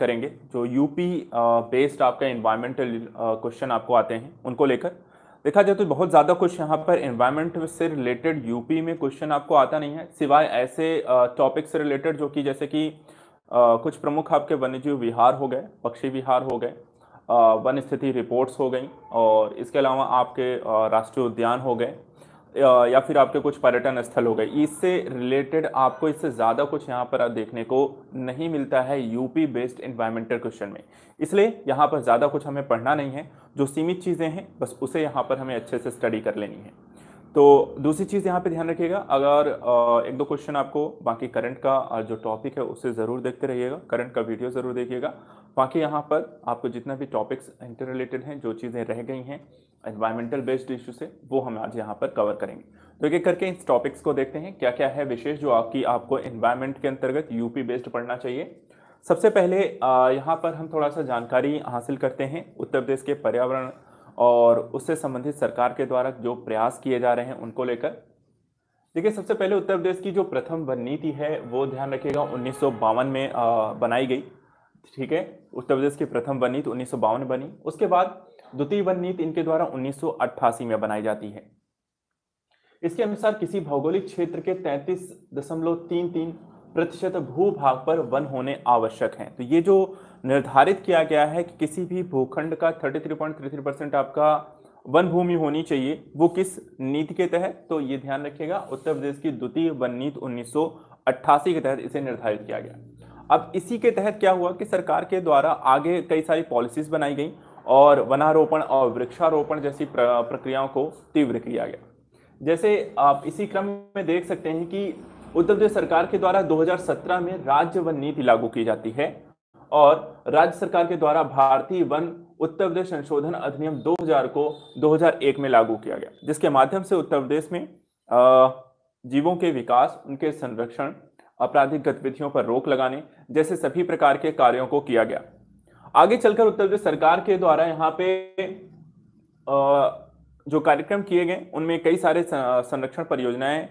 करेंगे जो UP based आपका इन्वायरमेंटल क्वेश्चन आपको आते हैं उनको लेकर देखा जाए तो बहुत ज़्यादा कुछ यहाँ पर इन्वायरमेंट से रिलेटेड यूपी में क्वेश्चन आपको आता नहीं है सिवाय ऐसे टॉपिक से रिलेटेड जो कि जैसे कि कुछ प्रमुख आपके वन्यजीव विहार हो गए पक्षी विहार हो गए वन स्थिति रिपोर्ट्स हो गई और इसके अलावा आपके राष्ट्रीय उद्यान हो गए या फिर आपके कुछ पर्यटन स्थल हो गए इससे रिलेटेड आपको इससे ज़्यादा कुछ यहाँ पर आप देखने को नहीं मिलता है यूपी बेस्ड इन्वायरमेंटल क्वेश्चन में इसलिए यहाँ पर ज़्यादा कुछ हमें पढ़ना नहीं है जो सीमित चीज़ें हैं बस उसे यहाँ पर हमें अच्छे से स्टडी कर लेनी है तो दूसरी चीज़ यहाँ पे ध्यान रखिएगा अगर एक दो क्वेश्चन आपको बाकी करंट का जो टॉपिक है उसे ज़रूर देखते रहिएगा करंट का वीडियो ज़रूर देखिएगा बाकी यहाँ पर आपको जितना भी टॉपिक्स इंटर रिलेटेड हैं जो चीज़ें रह गई हैं एनवायरमेंटल बेस्ड इशू से वो हम आज यहाँ पर कवर करेंगे तो एक करके इस टॉपिक्स को देखते हैं क्या क्या है विशेष जो आपकी आपको एनवायरमेंट के अंतर्गत यूपी बेस्ड पढ़ना चाहिए सबसे पहले यहाँ पर हम थोड़ा सा जानकारी हासिल करते हैं उत्तर प्रदेश के पर्यावरण और उससे संबंधित सरकार के द्वारा जो प्रयास किए जा रहे हैं उनको लेकर देखिए सबसे पहले उत्तर प्रदेश की जो प्रथम वन नीति है वो ध्यान रखिएगा उन्नीस में बनाई गई ठीक है उत्तर प्रदेश की प्रथम वन नीति उन्नीस में बनी उसके बाद द्वितीय वन नीति इनके द्वारा उन्नीस में बनाई जाती है इसके अनुसार किसी भौगोलिक क्षेत्र के तैंतीस दशमलव तीन तीन प्रतिशत भूभाग पर वन होने आवश्यक हैं तो ये जो निर्धारित किया गया है कि किसी भी भूखंड का thirty three point three three percent आपका वन भूमि होनी चाहिए वो किस नीति के तहत तो ये ध्यान रखिएगा उत्तर प्रदेश की द्वितीय वन नीति उन्नीस के तहत इसे निर्धारित किया गया अब इसी के तहत क्या हुआ कि सरकार के द्वारा आगे कई सारी पॉलिसीज बनाई गई और वनारोपण और वृक्षारोपण जैसी प्रक्रियाओं को तीव्र किया गया जैसे आप इसी क्रम में देख सकते हैं कि उत्तर प्रदेश सरकार के द्वारा 2017 में राज्य वन नीति लागू की जाती है और राज्य सरकार के द्वारा भारतीय वन उत्तर प्रदेश संशोधन अधिनियम 2000 को 2001 में लागू किया गया जिसके माध्यम से उत्तर प्रदेश में जीवों के विकास उनके संरक्षण आपराधिक गतिविधियों पर रोक लगाने जैसे सभी प्रकार के कार्यों को किया गया आगे चलकर उत्तर प्रदेश सरकार के द्वारा यहाँ पे जो कार्यक्रम किए गए उनमें कई सारे संरक्षण परियोजनाएं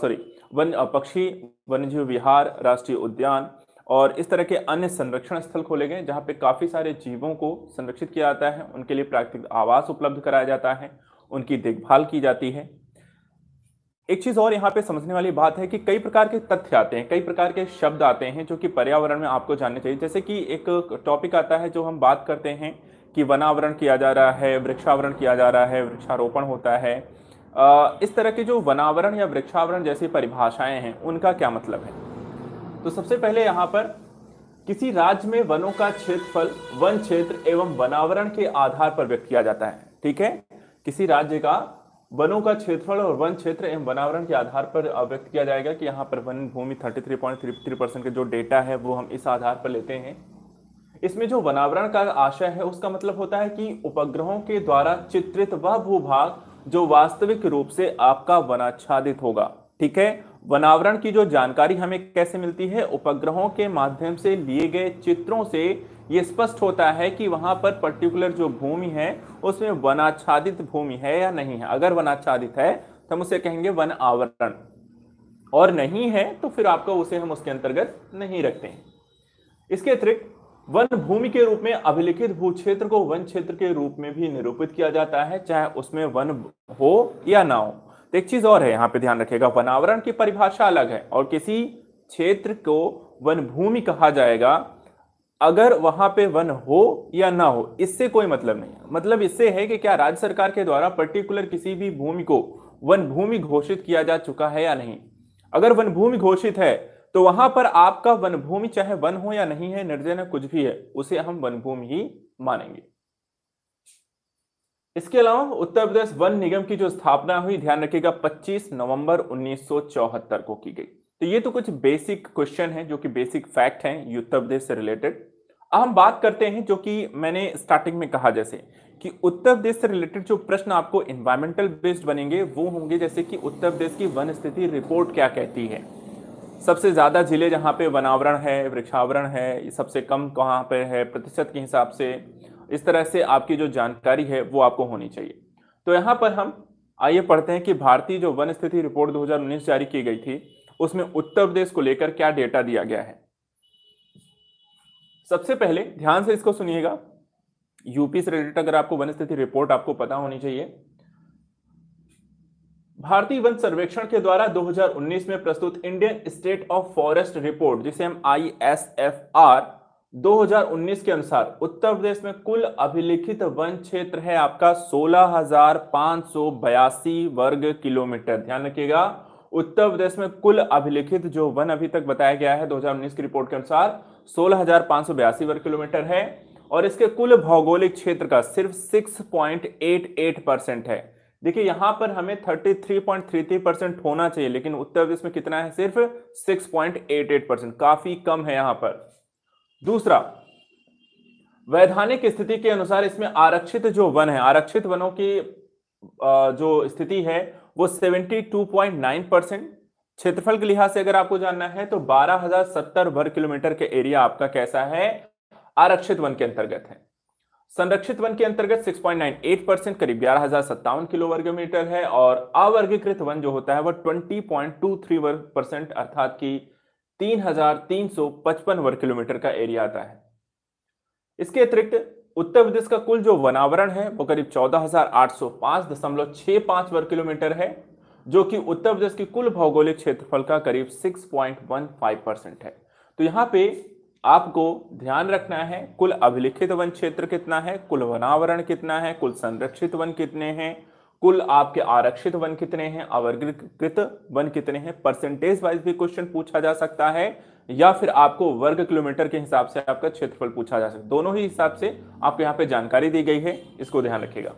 सॉरी वन पक्षी वन्यजीव विहार राष्ट्रीय उद्यान और इस तरह के अन्य संरक्षण स्थल खोले गए जहाँ पे काफ़ी सारे जीवों को संरक्षित किया जाता है उनके लिए प्राकृतिक आवास उपलब्ध कराया जाता है उनकी देखभाल की जाती है एक चीज़ और यहाँ पे समझने वाली बात है कि कई प्रकार के तथ्य आते हैं कई प्रकार के शब्द आते हैं जो कि पर्यावरण में आपको जानने चाहिए जैसे कि एक टॉपिक आता है जो हम बात करते हैं कि वनावरण किया जा रहा है वृक्षावरण किया जा रहा है वृक्षारोपण होता है इस तरह के जो वनावरण या वृक्षावरण जैसी परिभाषाएं हैं उनका क्या मतलब है तो सबसे पहले यहाँ पर किसी राज्य में वनों का क्षेत्रफल वन क्षेत्र एवं वनावरण के आधार पर व्यक्त किया जाता है ठीक है किसी राज्य का वनों का क्षेत्रफल और वन क्षेत्र एवं वनावरण के आधार पर व्यक्त किया जाएगा कि यहाँ पर वन भूमि 33.33 परसेंट का जो डेटा है वो हम इस आधार पर लेते हैं इसमें जो वनावरण का आशय है उसका मतलब होता है कि उपग्रहों के द्वारा चित्रित वह भूभाग जो वास्तविक रूप से आपका वनाच्छादित होगा ठीक है वनावरण की जो जानकारी हमें कैसे मिलती है उपग्रहों के माध्यम से लिए गए चित्रों से ये स्पष्ट होता है कि वहाँ पर पर्टिकुलर जो भूमि है उसमें वनाच्छादित भूमि है या नहीं है अगर वनाच्छादित है तो हम उसे कहेंगे वन आवरण और नहीं है तो फिर आपको उसे हम उसके अंतर्गत नहीं रखते हैं इसके अतिरिक्त वन भूमि के रूप में अभिलिखित भू क्षेत्र को वन क्षेत्र के रूप में भी निरूपित किया जाता है चाहे उसमें वन हो या ना हो तो एक चीज और है यहाँ पे ध्यान रखेगा वनावरण की परिभाषा अलग है और किसी क्षेत्र को वन भूमि कहा जाएगा अगर वहां पे वन हो या ना हो इससे कोई मतलब नहीं है मतलब इससे है कि क्या राज्य सरकार के द्वारा पर्टिकुलर किसी भी भूमि को वन भूमि घोषित किया जा चुका है या नहीं अगर वन भूमि घोषित है तो वहां पर आपका वन भूमि चाहे वन हो या नहीं है निर्जन है कुछ भी है उसे हम वन भूमि ही मानेंगे इसके अलावा उत्तर प्रदेश वन निगम की जो स्थापना हुई ध्यान रखिएगा 25 नवंबर 1974 को की गई तो ये तो कुछ बेसिक क्वेश्चन है जो कि बेसिक फैक्ट है उत्तर प्रदेश से रिलेटेड अब हम बात करते हैं जो कि मैंने स्टार्टिंग में कहा जैसे कि उत्तर प्रदेश से रिलेटेड जो प्रश्न आपको इन्वायरमेंटल बेस्ड बनेंगे वो होंगे जैसे कि उत्तर प्रदेश की वन स्थिति रिपोर्ट क्या कहती है सबसे ज़्यादा ज़िले जहाँ पे वनावरण है वृक्षावरण है सबसे कम कहाँ पे है प्रतिशत के हिसाब से इस तरह से आपकी जो जानकारी है वो आपको होनी चाहिए तो यहाँ पर हम आइए पढ़ते हैं कि भारतीय जो वन स्थिति रिपोर्ट 2019 जारी की गई थी उसमें उत्तर प्रदेश को लेकर क्या डेटा दिया गया है सबसे पहले ध्यान से इसको सुनिएगा यूपी से रिलेटेड अगर आपको वन स्थिति रिपोर्ट आपको पता होनी चाहिए भारतीय वन सर्वेक्षण के द्वारा 2019 में प्रस्तुत Indian State of Forest Report जिसे हम आई एस एफ आर 2019 के अनुसार उत्तर प्रदेश में कुल अभिलिखित वन क्षेत्र है आपका सोलह वर्ग किलोमीटर ध्यान रखिएगा उत्तर प्रदेश में कुल अभिलिखित जो वन अभी तक बताया गया है 2019 की रिपोर्ट के अनुसार सोलह वर्ग किलोमीटर है और इसके कुल भौगोलिक क्षेत्र का सिर्फ 6.88 परसेंट है देखिए यहां पर हमें 33.33 परसेंट होना चाहिए लेकिन उत्तर प्रदेश में कितना है सिर्फ 6.88 परसेंट काफी कम है यहां पर दूसरा वैधानिक स्थिति के अनुसार इसमें आरक्षित जो वन है आरक्षित वनों की जो स्थिति है वो 72.9 परसेंट क्षेत्रफल के लिहाज से अगर आपको जानना है तो 12,070 वर्ग किलोमीटर के एरिया आपका कैसा है आरक्षित वन के अंतर्गत है संरक्षित वन के अंतर्गत 6.98 परसेंट करीब ग्यारह किलो वर्ग मीटर है और अवर्गीकृत वन जो होता है वह 20.23 वर्ग परसेंट अर्थात की 3,355 वर्ग किलोमीटर का एरिया आता है इसके अतिरिक्त उत्तर प्रदेश का कुल जो वनावरण है वो करीब 14,805.65 वर्ग किलोमीटर है जो कि उत्तर प्रदेश की कुल भौगोलिक क्षेत्रफल का करीब 6.15 परसेंट है तो यहाँ पे आपको ध्यान रखना है कुल अभिलिखित वन क्षेत्र कितना है कुल वनावरण कितना है कुल संरक्षित वन कितने हैं कुल आपके आरक्षित वन कितने हैं अवर्गीकृत वन कितने हैं परसेंटेज वाइज भी क्वेश्चन पूछा जा सकता है या फिर आपको वर्ग किलोमीटर के हिसाब से आपका क्षेत्रफल पूछा जा सकता है दोनों ही हिसाब से आपको यहाँ पे जानकारी दी गई है इसको ध्यान रखिएगा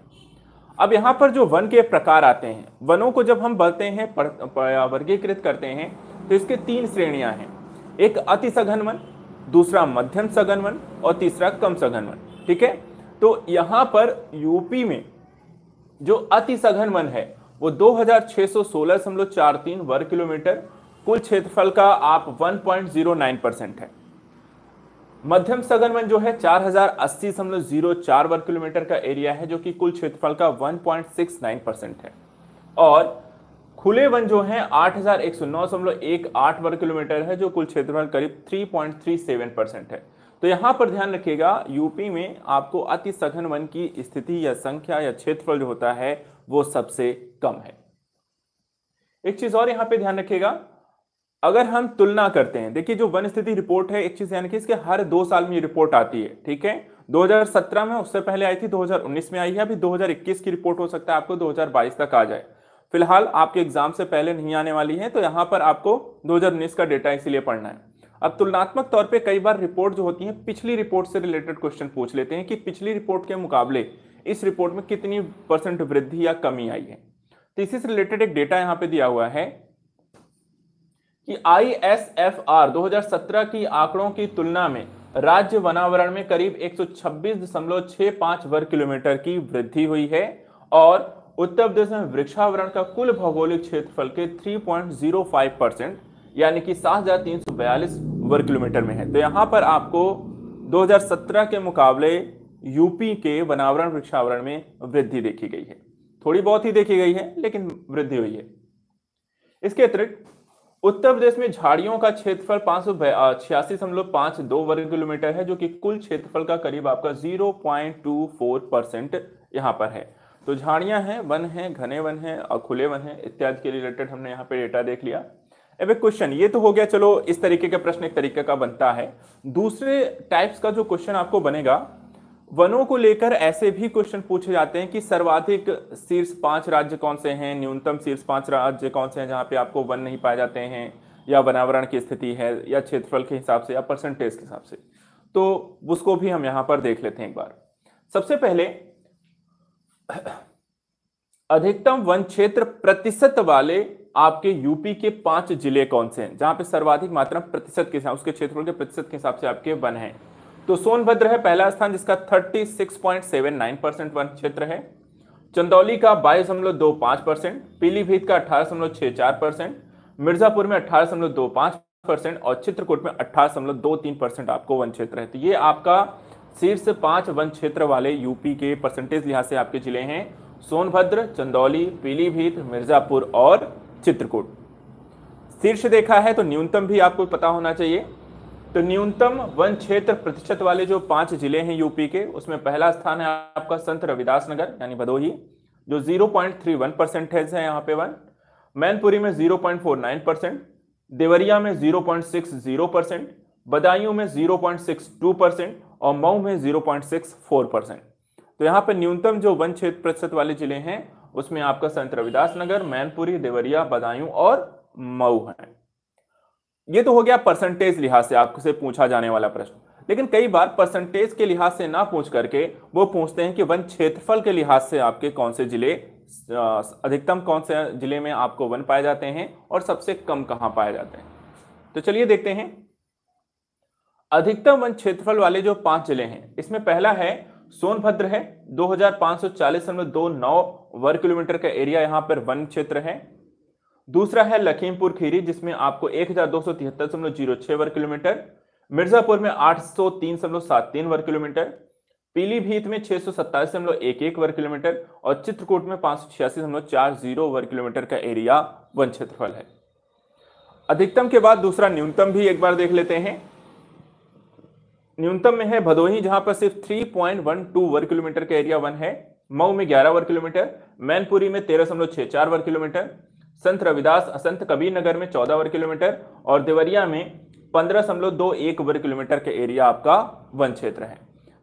अब यहाँ पर जो वन के प्रकार आते हैं वनों को जब हम बढ़ते हैं वर्गीकृत करते हैं तो इसके तीन श्रेणियां हैं एक अति सघन वन दूसरा मध्यम सघन वन और तीसरा कम सघन वन ठीक है तो यहां पर यूपी में जो अति सघन वन है वो दो हजार वर्ग किलोमीटर कुल क्षेत्रफल का आप 1.09 परसेंट है मध्यम सघन वन जो है 4080.04 वर्ग किलोमीटर का एरिया है जो कि कुल क्षेत्रफल का 1.69 परसेंट है और खुले वन जो है आठ हजार एक सौ नौ दशमलव एक आठ वर्ग किलोमीटर है जो कुल क्षेत्रफल करीब three point three seven percent है तो यहां पर ध्यान रखिएगा यूपी में आपको अति सघन वन की स्थिति या संख्या या क्षेत्रफल जो होता है वो सबसे कम है एक चीज और यहां पे ध्यान रखिएगा अगर हम तुलना करते हैं देखिए जो वन स्थिति रिपोर्ट है एक चीज ध्यान रखिए इसके हर दो साल में ये रिपोर्ट आती है ठीक है 2017 में उससे पहले आई थी 2019 में आई है अभी 2021 की रिपोर्ट हो सकता है आपको 2022 तक आ जाए फिलहाल आपके एग्जाम से पहले नहीं आने वाली है तो यहाँ पर आपको दो का डेटा इसीलिए पढ़ना है अब तुलनात्मक तौर पे कई बार रिपोर्ट जो होती है पिछली रिपोर्ट से रिलेटेड क्वेश्चन पूछ लेते हैं कि पिछली रिपोर्ट के मुकाबले इस रिपोर्ट में कितनी परसेंट वृद्धि या कमी आई है तो इसी से रिलेटेड एक डेटा यहां पे दिया हुआ है कि आई एस एफ आर दो की आंकड़ों की तुलना में राज्य वनावरण में करीब एक वर्ग किलोमीटर की वृद्धि हुई है और उत्तर प्रदेश में वृक्षावरण का कुल भौगोलिक क्षेत्रफल के 3.05 परसेंट यानी कि सात वर्ग किलोमीटर में है तो यहाँ पर आपको 2017 के मुकाबले यूपी के वनावरण वृक्षावरण में वृद्धि देखी गई है थोड़ी बहुत ही देखी गई है लेकिन वृद्धि हुई है इसके अतिरिक्त उत्तर प्रदेश में झाड़ियों का क्षेत्रफल पांच सौ छियासी दशमलव पांच दो वर्ग किलोमीटर है जो कि कुल क्षेत्रफल का करीब आपका फोर परसेंट यहां पर है तो झाड़ियाँ हैं वन हैं घने वन हैं और खुले वन हैं इत्यादि के रिलेटेड हमने यहाँ पे डेटा देख लिया अब एक क्वेश्चन ये तो हो गया चलो इस तरीके का प्रश्न एक तरीके का बनता है दूसरे टाइप्स का जो क्वेश्चन आपको बनेगा वनों को लेकर ऐसे भी क्वेश्चन पूछे जाते हैं कि सर्वाधिक शीर्ष पांच राज्य कौन से हैं न्यूनतम शीर्ष पांच राज्य कौन से हैं जहाँ पे आपको वन नहीं पाए जाते हैं या वनावरण की स्थिति है या क्षेत्रफल के हिसाब से या परसेंटेज के हिसाब से तो उसको भी हम यहाँ पर देख लेते हैं एक बार सबसे पहले अधिकतम वन क्षेत्र प्रतिशत वाले आपके यूपी के पांच जिले कौन से हैं जहां पे सर्वाधिक मात्रा प्रतिशत के हिसाब उसके क्षेत्रों के प्रतिशत के हिसाब से आपके वन हैं तो सोनभद्र है पहला स्थान जिसका 36.79 परसेंट वन क्षेत्र है चंदौली का बाईस दशमलव दो पांच परसेंट पीलीभीत का अठारह दशमलव छह चार परसेंट मिर्जापुर में अठारह दशमलव दो पांच परसेंट और चित्रकूट में अठारह दशमलव दो तीन परसेंट आपको वन क्षेत्र है तो ये आपका शीर्ष पांच वन क्षेत्र वाले यूपी के परसेंटेज लिहाज से आपके जिले हैं सोनभद्र चंदौली पीलीभीत मिर्जापुर और चित्रकूट शीर्ष देखा है तो न्यूनतम भी आपको पता होना चाहिए तो न्यूनतम वन क्षेत्र प्रतिशत वाले जो पांच जिले हैं यूपी के उसमें पहला स्थान है आपका संत रविदास नगर यानी भदोही जो 0.31 परसेंटेज है यहाँ पे वन मैनपुरी में 0.49 परसेंट देवरिया में 0.60 परसेंट बदायूं में 0.62 परसेंट और मऊ में फोर परसेंट तो यहाँ पर न्यूनतम जो वन क्षेत्र प्रतिशत वाले जिले हैं उसमें आपका संत रविदास नगर मैनपुरी देवरिया बदायूं और मऊ है ये तो हो गया परसेंटेज लिहाज से आपसे पूछा जाने वाला प्रश्न लेकिन कई बार परसेंटेज के लिहाज से ना पूछ करके वो पूछते हैं कि वन क्षेत्रफल के लिहाज से आपके कौन से जिले अधिकतम कौन से जिले में आपको वन पाए जाते हैं और सबसे कम कहाँ पाए जाते हैं तो चलिए देखते हैं अधिकतम वन क्षेत्रफल वाले जो पांच जिले हैं इसमें पहला है सोनभद्र है नौ वर्ग किलोमीटर का एरिया यहां पर वन क्षेत्र है दूसरा है लखीमपुर खीरी जिसमें आपको एक वर्ग किलोमीटर मिर्जापुर में आठ वर्ग किलोमीटर पीलीभीत में छह वर्ग किलोमीटर और चित्रकूट में पांच वर्ग किलोमीटर का एरिया वन क्षेत्रफल है अधिकतम के बाद दूसरा न्यूनतम भी एक बार देख लेते हैं न्यूनतम में है भदोही जहां पर सिर्फ 3.12 वर्ग किलोमीटर का एरिया वन है मऊ में 11 वर्ग किलोमीटर मैनपुरी में तेरह छह चार वर्ग किलोमीटर संत रविदास संत कबीर नगर में 14 वर्ग किलोमीटर और देवरिया में पंद्रह दो एक वर्ग किलोमीटर का एरिया आपका वन क्षेत्र है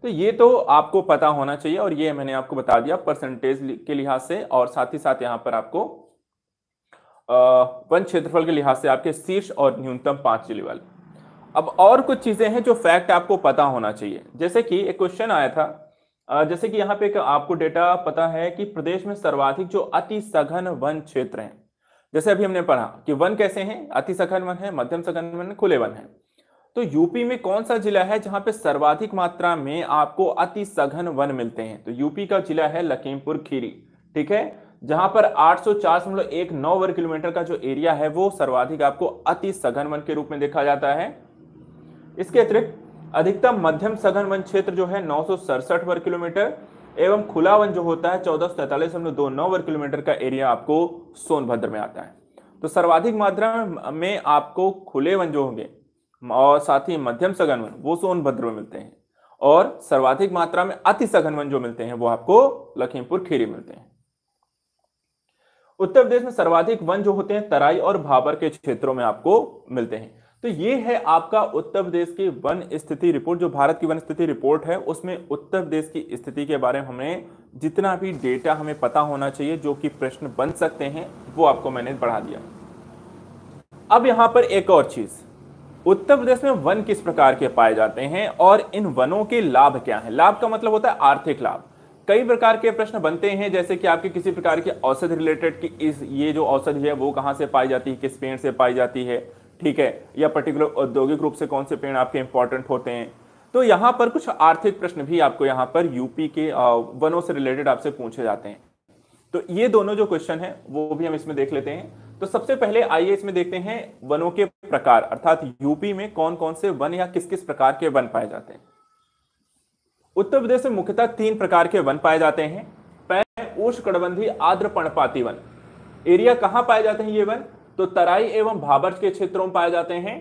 तो ये तो आपको पता होना चाहिए और ये मैंने आपको बता दिया परसेंटेज के लिहाज से और साथ ही साथ यहाँ पर आपको वन क्षेत्रफल के लिहाज से आपके शीर्ष और न्यूनतम पांच जिले वाले अब और कुछ चीजें हैं जो फैक्ट आपको पता होना चाहिए जैसे कि एक क्वेश्चन आया था जैसे कि यहाँ पे आपको डेटा पता है कि प्रदेश में सर्वाधिक जो अति सघन वन क्षेत्र हैं जैसे अभी हमने पढ़ा कि वन कैसे हैं अति सघन वन है मध्यम सघन वन खुले वन है तो यूपी में कौन सा जिला है जहां पे सर्वाधिक मात्रा में आपको अति सघन वन मिलते हैं तो यूपी का जिला है लखीमपुर खीरी ठीक है जहां पर आठ वर्ग किलोमीटर का जो एरिया है वो सर्वाधिक आपको अति सघन वन के रूप में देखा जाता है इसके अतिरिक्त अधिकतम मध्यम सघन वन क्षेत्र जो है नौ वर्ग किलोमीटर एवं खुला वन जो होता है चौदह वर्ग किलोमीटर का एरिया आपको सोनभद्र में आता है तो सर्वाधिक मात्रा में आपको खुले वन जो होंगे और साथ ही मध्यम सघन वन वो सोनभद्र में मिलते हैं और सर्वाधिक मात्रा में अति सघन वन जो मिलते हैं वो आपको लखीमपुर खीरी मिलते हैं उत्तर प्रदेश में सर्वाधिक वन जो होते हैं तराई और भाबर के क्षेत्रों में आपको मिलते हैं तो ये है आपका उत्तर प्रदेश की वन स्थिति रिपोर्ट जो भारत की वन स्थिति रिपोर्ट है उसमें उत्तर प्रदेश की स्थिति के बारे में हमें जितना भी डेटा हमें पता होना चाहिए जो कि प्रश्न बन सकते हैं वो आपको मैंने बढ़ा दिया अब यहां पर एक और चीज उत्तर प्रदेश में वन किस प्रकार के पाए जाते हैं और इन वनों के लाभ क्या है लाभ का मतलब होता है आर्थिक लाभ कई प्रकार के प्रश्न बनते हैं जैसे कि आपके किसी प्रकार के औषध रिलेटेड कि इस ये जो औषधि है वो कहाँ से पाई जाती है किस पेड़ से पाई जाती है ठीक है या पर्टिकुलर औद्योगिक रूप से कौन से पेड़ आपके इंपॉर्टेंट होते हैं तो यहाँ पर कुछ आर्थिक प्रश्न भी आपको यहाँ पर यूपी के वनों से रिलेटेड आपसे पूछे जाते हैं तो ये दोनों जो क्वेश्चन है वो भी हम इसमें देख लेते हैं तो सबसे पहले आइए इसमें देखते हैं वनों के प्रकार अर्थात यूपी में कौन कौन से वन या किस किस प्रकार के वन पाए जाते हैं उत्तर प्रदेश में मुख्यतः तीन प्रकार के वन पाए जाते हैं उष्णकटबंधी आद्र पर्णपाती वन एरिया कहां पाए जाते हैं ये वन तो तराई एवं भाबर के क्षेत्रों में पाए जाते हैं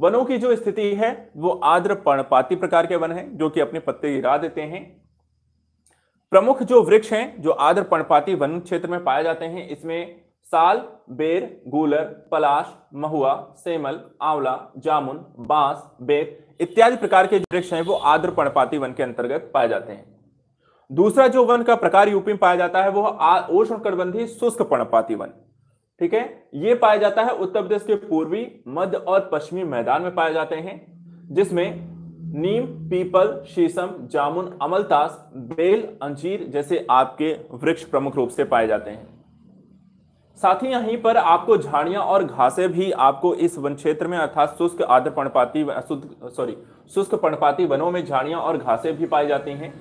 वनों की जो स्थिति है वो आद्र पर्णपाती प्रकार के वन है जो कि अपने पत्ते गिरा देते हैं प्रमुख जो वृक्ष हैं जो आद्र पर्णपाती वन क्षेत्र में पाए जाते हैं इसमें साल बेर गूलर पलाश महुआ सेमल आंवला जामुन बांस बेत इत्यादि प्रकार के वृक्ष हैं वो आद्र पर्णपाती वन के अंतर्गत पाए जाते हैं दूसरा जो वन का प्रकार यूपी में पाया जाता है वो उष्णकटिबंधीय शुष्क पर्णपाती वन ठीक है ये पाया जाता है उत्तर प्रदेश के पूर्वी मध्य और पश्चिमी मैदान में पाए जाते हैं जिसमें नीम पीपल शीशम जामुन अमलतास बेल अंजीर जैसे आपके वृक्ष प्रमुख रूप से पाए जाते हैं साथ ही यहीं पर आपको झाड़ियां और घासें भी आपको इस वन क्षेत्र में अर्थात शुष्क आर्द्र पणपाती सॉरी शुष्क पणपाती वनों में झाड़ियां और घासें भी पाई जाती हैं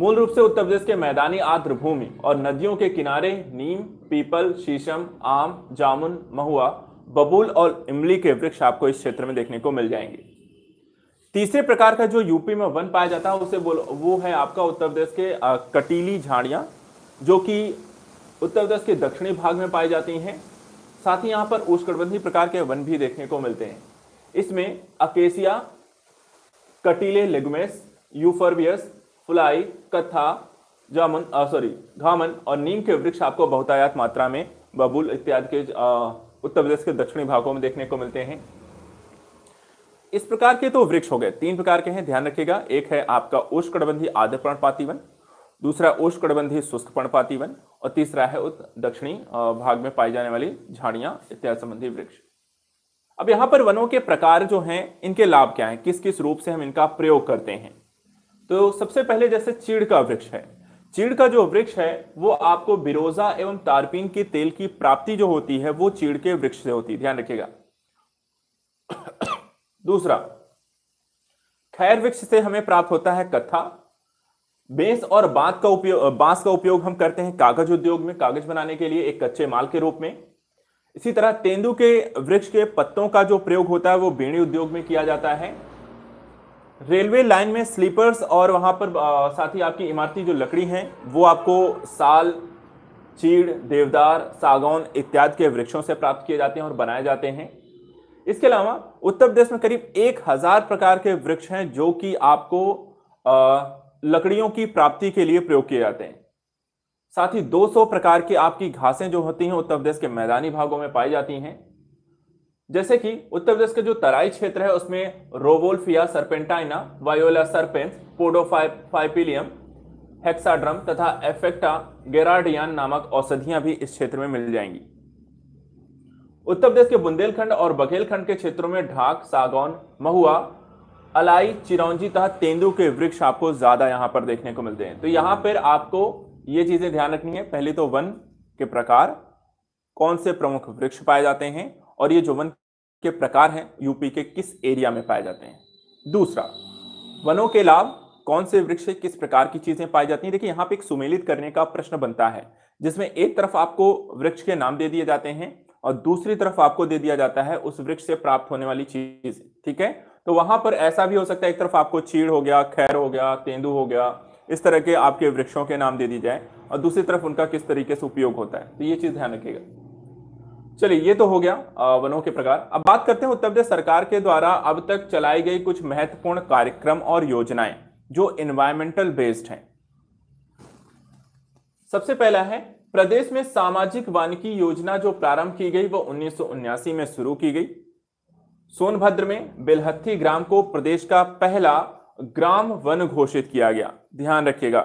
मूल रूप से उत्तर प्रदेश के मैदानी आर्द्रभूमि और नदियों के किनारे नीम पीपल शीशम आम जामुन महुआ बबूल और इमली के वृक्ष आपको इस क्षेत्र में देखने को मिल जाएंगे तीसरे प्रकार का जो यूपी में वन पाया जाता है उसे बोल वो है आपका उत्तर प्रदेश के आ, कटीली झाड़ियाँ जो कि उत्तर प्रदेश के दक्षिणी भाग में पाई जाती हैं साथ ही यहाँ पर उष्कटबंधी प्रकार के वन भी देखने को मिलते हैं इसमें अकेसिया कटीले लेगमेस यूफर्बियस फ्लाई कथा जामुन सॉरी घामन और नीम के वृक्ष आपको बहुतायात मात्रा में बबूल इत्यादि के उत्तर प्रदेश के दक्षिणी भागों में देखने को मिलते हैं इस प्रकार के तो वृक्ष हो गए तीन प्रकार के हैं ध्यान रखिएगा एक है आपका कटबंधी आदर पर्णपाती वन दूसरा कटबंधी शुष्क पर्णपाती वन और तीसरा है दक्षिणी भाग में पाई जाने वाली झाड़ियां इत्यादि संबंधी वृक्ष अब यहां पर वनों के प्रकार जो हैं इनके लाभ क्या हैं किस किस रूप से हम इनका प्रयोग करते हैं तो सबसे पहले जैसे चीड़ का वृक्ष है चीड़ का जो वृक्ष है वो आपको बिरोजा एवं तारपीन के तेल की प्राप्ति जो होती है वो चीड़ के वृक्ष से होती है ध्यान रखिएगा दूसरा खैर वृक्ष से हमें प्राप्त होता है कथा बेस और बांस का उपयोग बांस का उपयोग हम करते हैं कागज उद्योग में कागज बनाने के लिए एक कच्चे माल के रूप में इसी तरह तेंदु के वृक्ष के पत्तों का जो प्रयोग होता है वो बेणी उद्योग में किया जाता है रेलवे लाइन में स्लीपर्स और वहाँ पर साथ ही आपकी इमारती जो लकड़ी है वो आपको साल चीड़ देवदार सागौन इत्यादि के वृक्षों से प्राप्त किए जाते हैं और बनाए जाते हैं इसके अलावा उत्तर प्रदेश में करीब एक हजार प्रकार के वृक्ष हैं जो कि आपको आ, लकड़ियों की प्राप्ति के लिए प्रयोग किए जाते हैं साथ ही 200 प्रकार की आपकी घासें जो होती हैं उत्तर प्रदेश के मैदानी भागों में पाई जाती हैं जैसे कि उत्तर प्रदेश के जो तराई क्षेत्र है उसमें रोवोल्फिया सर्पेंटाइना वायोला सरपेंस पोडोफाइपिलियम हेक्साड्रम तथा एफेक्टा गेराडियान नामक औषधियां भी इस क्षेत्र में मिल जाएंगी उत्तर प्रदेश के बुंदेलखंड और बघेलखंड के क्षेत्रों में ढाक सागौन महुआ अलाई चिरौंजी तथा तेंदु के वृक्ष आपको ज्यादा यहां पर देखने को मिलते हैं तो यहां पर आपको ये चीजें ध्यान रखनी है पहले तो वन के प्रकार कौन से प्रमुख वृक्ष पाए जाते हैं और ये जो वन के प्रकार हैं यूपी के किस एरिया में पाए जाते हैं दूसरा वनों के लाभ कौन से वृक्ष किस प्रकार की चीजें पाई जाती हैं देखिए यहाँ पे एक सुमेलित करने का प्रश्न बनता है जिसमें एक तरफ आपको वृक्ष के नाम दे दिए जाते हैं और दूसरी तरफ आपको दे दिया जाता है उस वृक्ष से प्राप्त होने वाली चीज ठीक है तो वहां पर ऐसा भी हो सकता है एक तरफ आपको चीड़ हो गया खैर हो गया तेंदू हो गया इस तरह के आपके वृक्षों के नाम दे दिए जाए और दूसरी तरफ उनका किस तरीके से उपयोग होता है तो ये चीज ध्यान रखिएगा चलिए ये तो हो गया वनों के प्रकार अब बात करते हैं उत्तर प्रदेश सरकार के द्वारा अब तक चलाई गई कुछ महत्वपूर्ण कार्यक्रम और योजनाएं जो इन्वायरमेंटल बेस्ड हैं सबसे पहला है प्रदेश में सामाजिक वानिकी योजना जो प्रारंभ की गई वह उन्नीस में शुरू की गई सोनभद्र में बेलहत्थी ग्राम को प्रदेश का पहला ग्राम वन घोषित किया गया ध्यान रखिएगा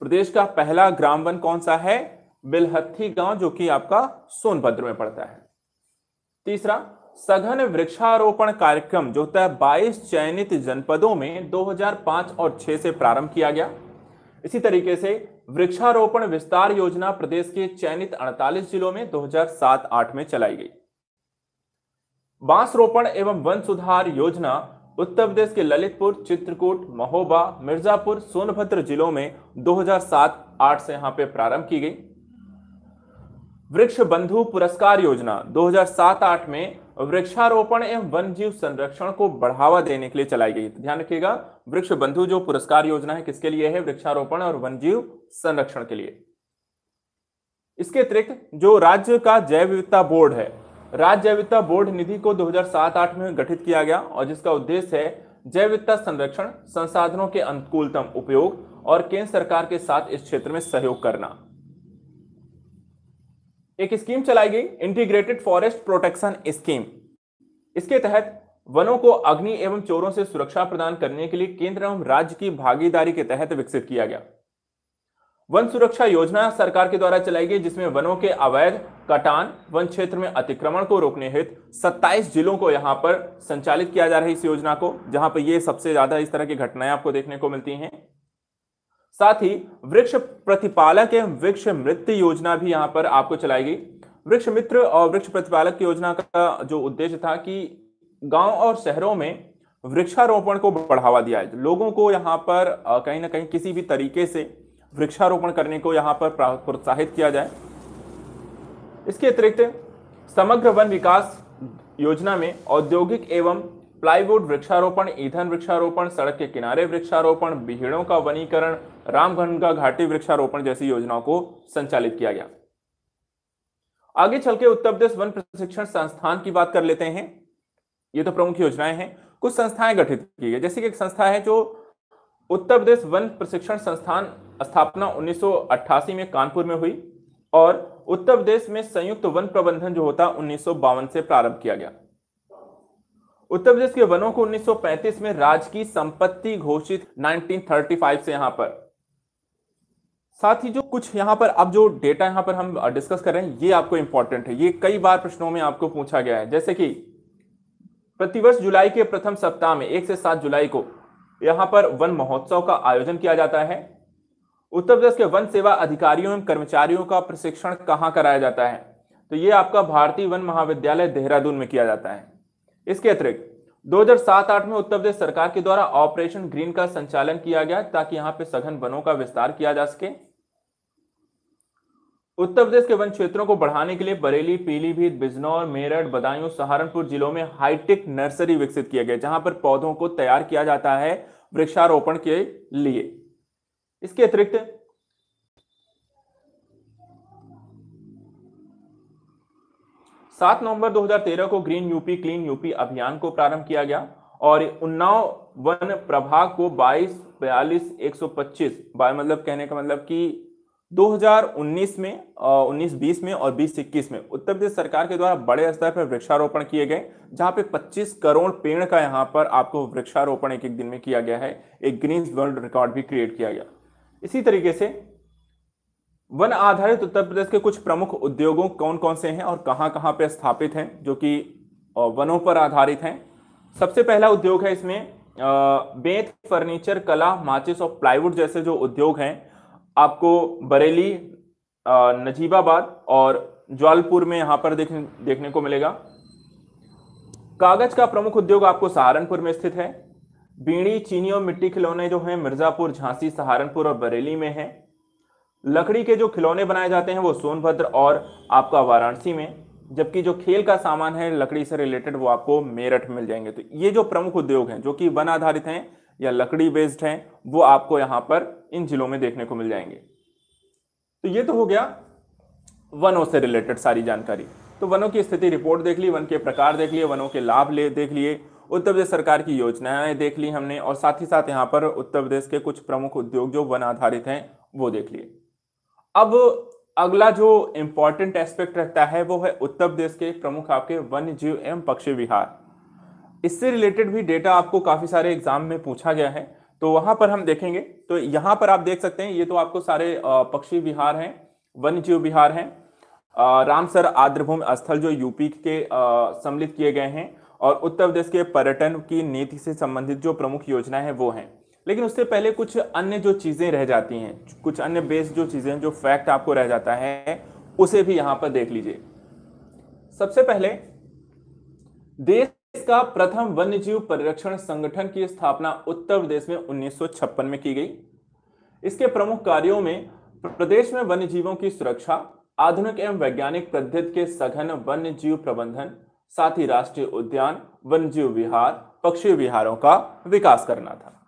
प्रदेश का पहला ग्राम वन कौन सा है बिलहत्थी गांव जो कि आपका सोनभद्र में पड़ता है तीसरा सघन वृक्षारोपण कार्यक्रम जो होता है 22 चयनित जनपदों में 2005 और 6 से प्रारंभ किया गया इसी तरीके से वृक्षारोपण विस्तार योजना प्रदेश के चयनित 48 जिलों में 2007-8 में चलाई गई बांस रोपण एवं वन सुधार योजना उत्तर प्रदेश के ललितपुर चित्रकूट महोबा मिर्जापुर सोनभद्र जिलों में 2007-8 से यहां पे प्रारंभ की गई वृक्ष बंधु पुरस्कार योजना 2007-8 में वृक्षारोपण एवं वन जीव संरक्षण को बढ़ावा देने के लिए चलाई गई ध्यान रखिएगा वृक्ष बंधु जो पुरस्कार योजना है किसके लिए है वृक्षारोपण और वन जीव संरक्षण के लिए इसके अतिरिक्त जो राज्य का जैव विविधता बोर्ड है राज्य जैव विविधता बोर्ड निधि को 2007-8 में गठित किया गया और जिसका उद्देश्य है जैव विविधता संरक्षण संसाधनों के अनुकूलतम उपयोग और केंद्र सरकार के साथ इस क्षेत्र में सहयोग करना एक स्कीम चलाई गई इंटीग्रेटेड फॉरेस्ट प्रोटेक्शन स्कीम इसके तहत वनों को अग्नि एवं चोरों से सुरक्षा प्रदान करने के लिए केंद्र एवं राज्य की भागीदारी के तहत विकसित किया गया वन सुरक्षा योजना सरकार के द्वारा चलाई गई जिसमें वनों के अवैध कटान वन क्षेत्र में अतिक्रमण को रोकने हित 27 जिलों को यहां पर संचालित किया जा रहा है इस योजना को जहां पर ये सबसे ज्यादा इस तरह की घटनाएं आपको देखने को मिलती हैं साथ ही वृक्ष प्रतिपालक एवं वृक्ष मृत्य योजना भी यहाँ पर आपको चलाई गई वृक्ष मित्र और वृक्ष प्रतिपालक की योजना का जो उद्देश्य था कि गांव और शहरों में वृक्षारोपण को बढ़ावा दिया जाए लोगों को यहाँ पर कहीं ना कहीं किसी भी तरीके से वृक्षारोपण करने को यहाँ पर प्रोत्साहित किया जाए इसके अतिरिक्त समग्र वन विकास योजना में औद्योगिक एवं प्लाईवुड वृक्षारोपण ईंधन वृक्षारोपण सड़क के किनारे वृक्षारोपण भीड़ों का वनीकरण रामगंगा घाटी वृक्षारोपण जैसी योजनाओं को संचालित किया गया आगे चल के उत्तर प्रदेश वन प्रशिक्षण संस्थान की बात कर लेते हैं ये तो प्रमुख योजनाएं हैं कुछ संस्थाएं गठित की गई जैसे कि एक संस्था है जो उत्तर प्रदेश वन प्रशिक्षण संस्थान स्थापना 1988 में कानपुर में हुई और उत्तर प्रदेश में संयुक्त वन प्रबंधन जो होता उन्नीस से प्रारंभ किया गया उत्तर प्रदेश के वनों को 1935 में राजकीय संपत्ति घोषित 1935 से यहां पर साथ ही जो कुछ यहाँ पर अब जो डेटा यहाँ पर हम डिस्कस कर रहे हैं ये आपको इंपॉर्टेंट है ये कई बार प्रश्नों में आपको पूछा गया है जैसे कि प्रतिवर्ष जुलाई के प्रथम सप्ताह में एक से सात जुलाई को यहाँ पर वन महोत्सव का आयोजन किया जाता है उत्तर प्रदेश के वन सेवा अधिकारियों एवं कर्मचारियों का प्रशिक्षण कहाँ कराया जाता है तो ये आपका भारतीय वन महाविद्यालय देहरादून में किया जाता है इसके अतिरिक्त 2007-8 में उत्तर प्रदेश सरकार के द्वारा ऑपरेशन ग्रीन का संचालन किया गया ताकि यहाँ पे सघन वनों का विस्तार किया जा सके उत्तर प्रदेश के वन क्षेत्रों को बढ़ाने के लिए बरेली पीलीभीत बिजनौर मेरठ बदायूं सहारनपुर जिलों में हाईटेक नर्सरी विकसित किए गए जहां पर पौधों को तैयार किया जाता है वृक्षारोपण के लिए इसके अतिरिक्त सात नवंबर 2013 को ग्रीन यूपी क्लीन यूपी अभियान को प्रारंभ किया गया और उन्नाव वन प्रभाग को 22 बयालीस 125 मतलब कहने का मतलब कि 2019 में उन्नीस बीस में और बीस इक्कीस में उत्तर प्रदेश सरकार के द्वारा बड़े स्तर पर वृक्षारोपण किए गए जहां पे 25 करोड़ पेड़ का यहाँ पर आपको वृक्षारोपण एक एक दिन में किया गया है एक ग्रीन वर्ल्ड रिकॉर्ड भी क्रिएट किया गया इसी तरीके से वन आधारित उत्तर प्रदेश के कुछ प्रमुख उद्योगों कौन कौन से हैं और कहाँ कहाँ पे स्थापित हैं जो कि वनों पर आधारित हैं सबसे पहला उद्योग है इसमें बेत फर्नीचर कला माचिस और प्लाईवुड जैसे जो उद्योग हैं आपको बरेली नजीबाबाद और ज्वालपुर में यहां पर देखने देखने को मिलेगा कागज का प्रमुख उद्योग आपको सहारनपुर में स्थित है बीड़ी चीनी और मिट्टी खिलौने जो हैं मिर्जापुर झांसी सहारनपुर और बरेली में हैं लकड़ी के जो खिलौने बनाए जाते हैं वो सोनभद्र और आपका वाराणसी में जबकि जो खेल का सामान है लकड़ी से रिलेटेड वो आपको मेरठ मिल जाएंगे तो ये जो प्रमुख उद्योग हैं जो कि वन आधारित हैं या लकड़ी बेस्ड हैं वो आपको यहाँ पर इन जिलों में देखने को मिल जाएंगे तो ये तो हो गया वनों से रिलेटेड सारी जानकारी तो वनों की स्थिति रिपोर्ट देख ली वन के प्रकार देख लिए वनों के लाभ ले देख लिए उत्तर प्रदेश सरकार की योजनाएं देख ली हमने और साथ ही साथ यहाँ पर उत्तर प्रदेश के कुछ प्रमुख उद्योग जो वन आधारित हैं वो देख लिए अब अगला जो इंपॉर्टेंट एस्पेक्ट रहता है वो है उत्तर प्रदेश के प्रमुख आपके वन्य जीव एवं पक्षी विहार इससे रिलेटेड भी डेटा आपको काफ़ी सारे एग्जाम में पूछा गया है तो वहां पर हम देखेंगे तो यहाँ पर आप देख सकते हैं ये तो आपको सारे पक्षी विहार हैं वन्य जीव विहार हैं रामसर आर्द्रभूमि स्थल जो यूपी के सम्मिलित किए गए हैं और उत्तर प्रदेश के पर्यटन की नीति से संबंधित जो प्रमुख योजना है वो हैं लेकिन उससे पहले कुछ अन्य जो चीज़ें रह जाती हैं कुछ अन्य बेस जो चीज़ें जो फैक्ट आपको रह जाता है उसे भी यहां पर देख लीजिए सबसे पहले देश इसका प्रथम वन्य जीव परिरक्षण संगठन की स्थापना उत्तर प्रदेश में 1956 में की गई इसके प्रमुख कार्यों में प्रदेश में वन्य जीवों की सुरक्षा आधुनिक एवं वैज्ञानिक पद्धति के सघन वन्य जीव प्रबंधन साथ ही राष्ट्रीय उद्यान वन्य जीव विहार पक्षी विहारों का विकास करना था